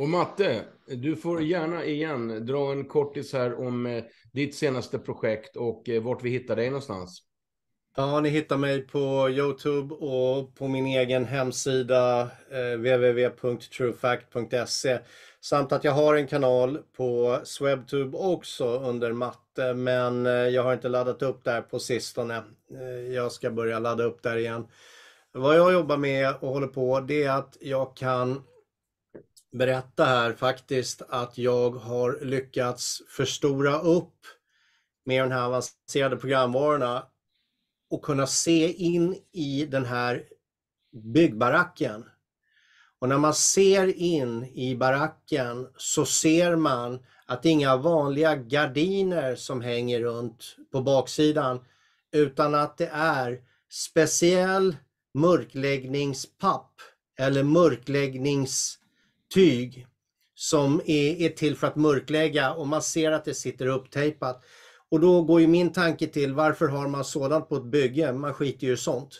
Och Matte, du får gärna igen dra en kortis här om eh, ditt senaste projekt och eh, vart vi hittar dig någonstans. Ja, ni hittar mig på Youtube och på min egen hemsida eh, www.truefact.se samt att jag har en kanal på Swebtube också under matte men jag har inte laddat upp där på sistone. Jag ska börja ladda upp där igen. Vad jag jobbar med och håller på det är att jag kan berätta här faktiskt att jag har lyckats förstora upp med de här avancerade programvarorna och kunna se in i den här byggbaracken. Och när man ser in i baracken så ser man att det är inga vanliga gardiner som hänger runt på baksidan utan att det är speciell mörkläggningspapp eller mörkläggnings tyg som är, är till för att mörklägga och man ser att det sitter upptejpat. Och då går ju min tanke till varför har man sådant på ett bygge? Man skiter ju i sånt.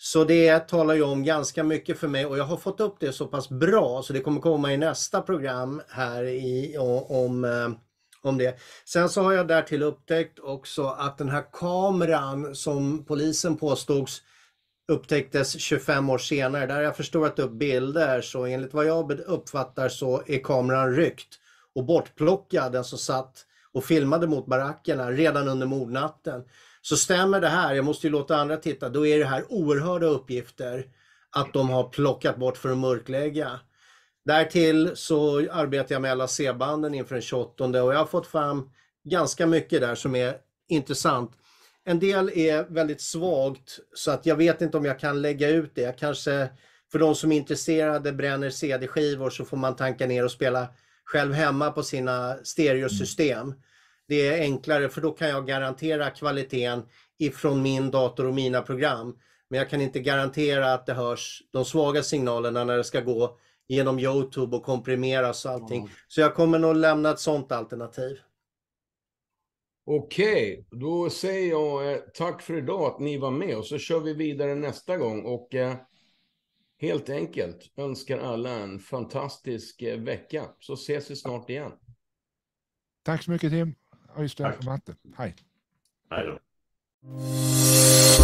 Så det talar ju om ganska mycket för mig och jag har fått upp det så pass bra så det kommer komma i nästa program här i, om, eh, om det. Sen så har jag därtill upptäckt också att den här kameran som polisen påstods upptäcktes 25 år senare. Där har jag förstorat upp bilder så enligt vad jag uppfattar så är kameran ryckt och bortplockad, den som satt och filmade mot barackerna redan under mordnatten. Så stämmer det här, jag måste ju låta andra titta, då är det här oerhörda uppgifter att de har plockat bort för att mörklägga. Därtill så arbetar jag med LAC-banden inför den 28 och jag har fått fram ganska mycket där som är intressant en del är väldigt svagt så att jag vet inte om jag kan lägga ut det. Jag kanske, för de som är intresserade, bränner CD-skivor så får man tanka ner och spela själv hemma på sina stereosystem. Mm. Det är enklare för då kan jag garantera kvaliteten ifrån min dator och mina program. Men jag kan inte garantera att det hörs de svaga signalerna när det ska gå genom Youtube och komprimeras och allting. Så jag kommer nog lämna ett sånt alternativ. Okej, okay, då säger jag eh, tack för idag att ni var med och så kör vi vidare nästa gång. Och eh, helt enkelt önskar alla en fantastisk eh, vecka. Så ses vi snart igen. Tack så mycket Tim. Och just det, Matte. Hej. Hej då.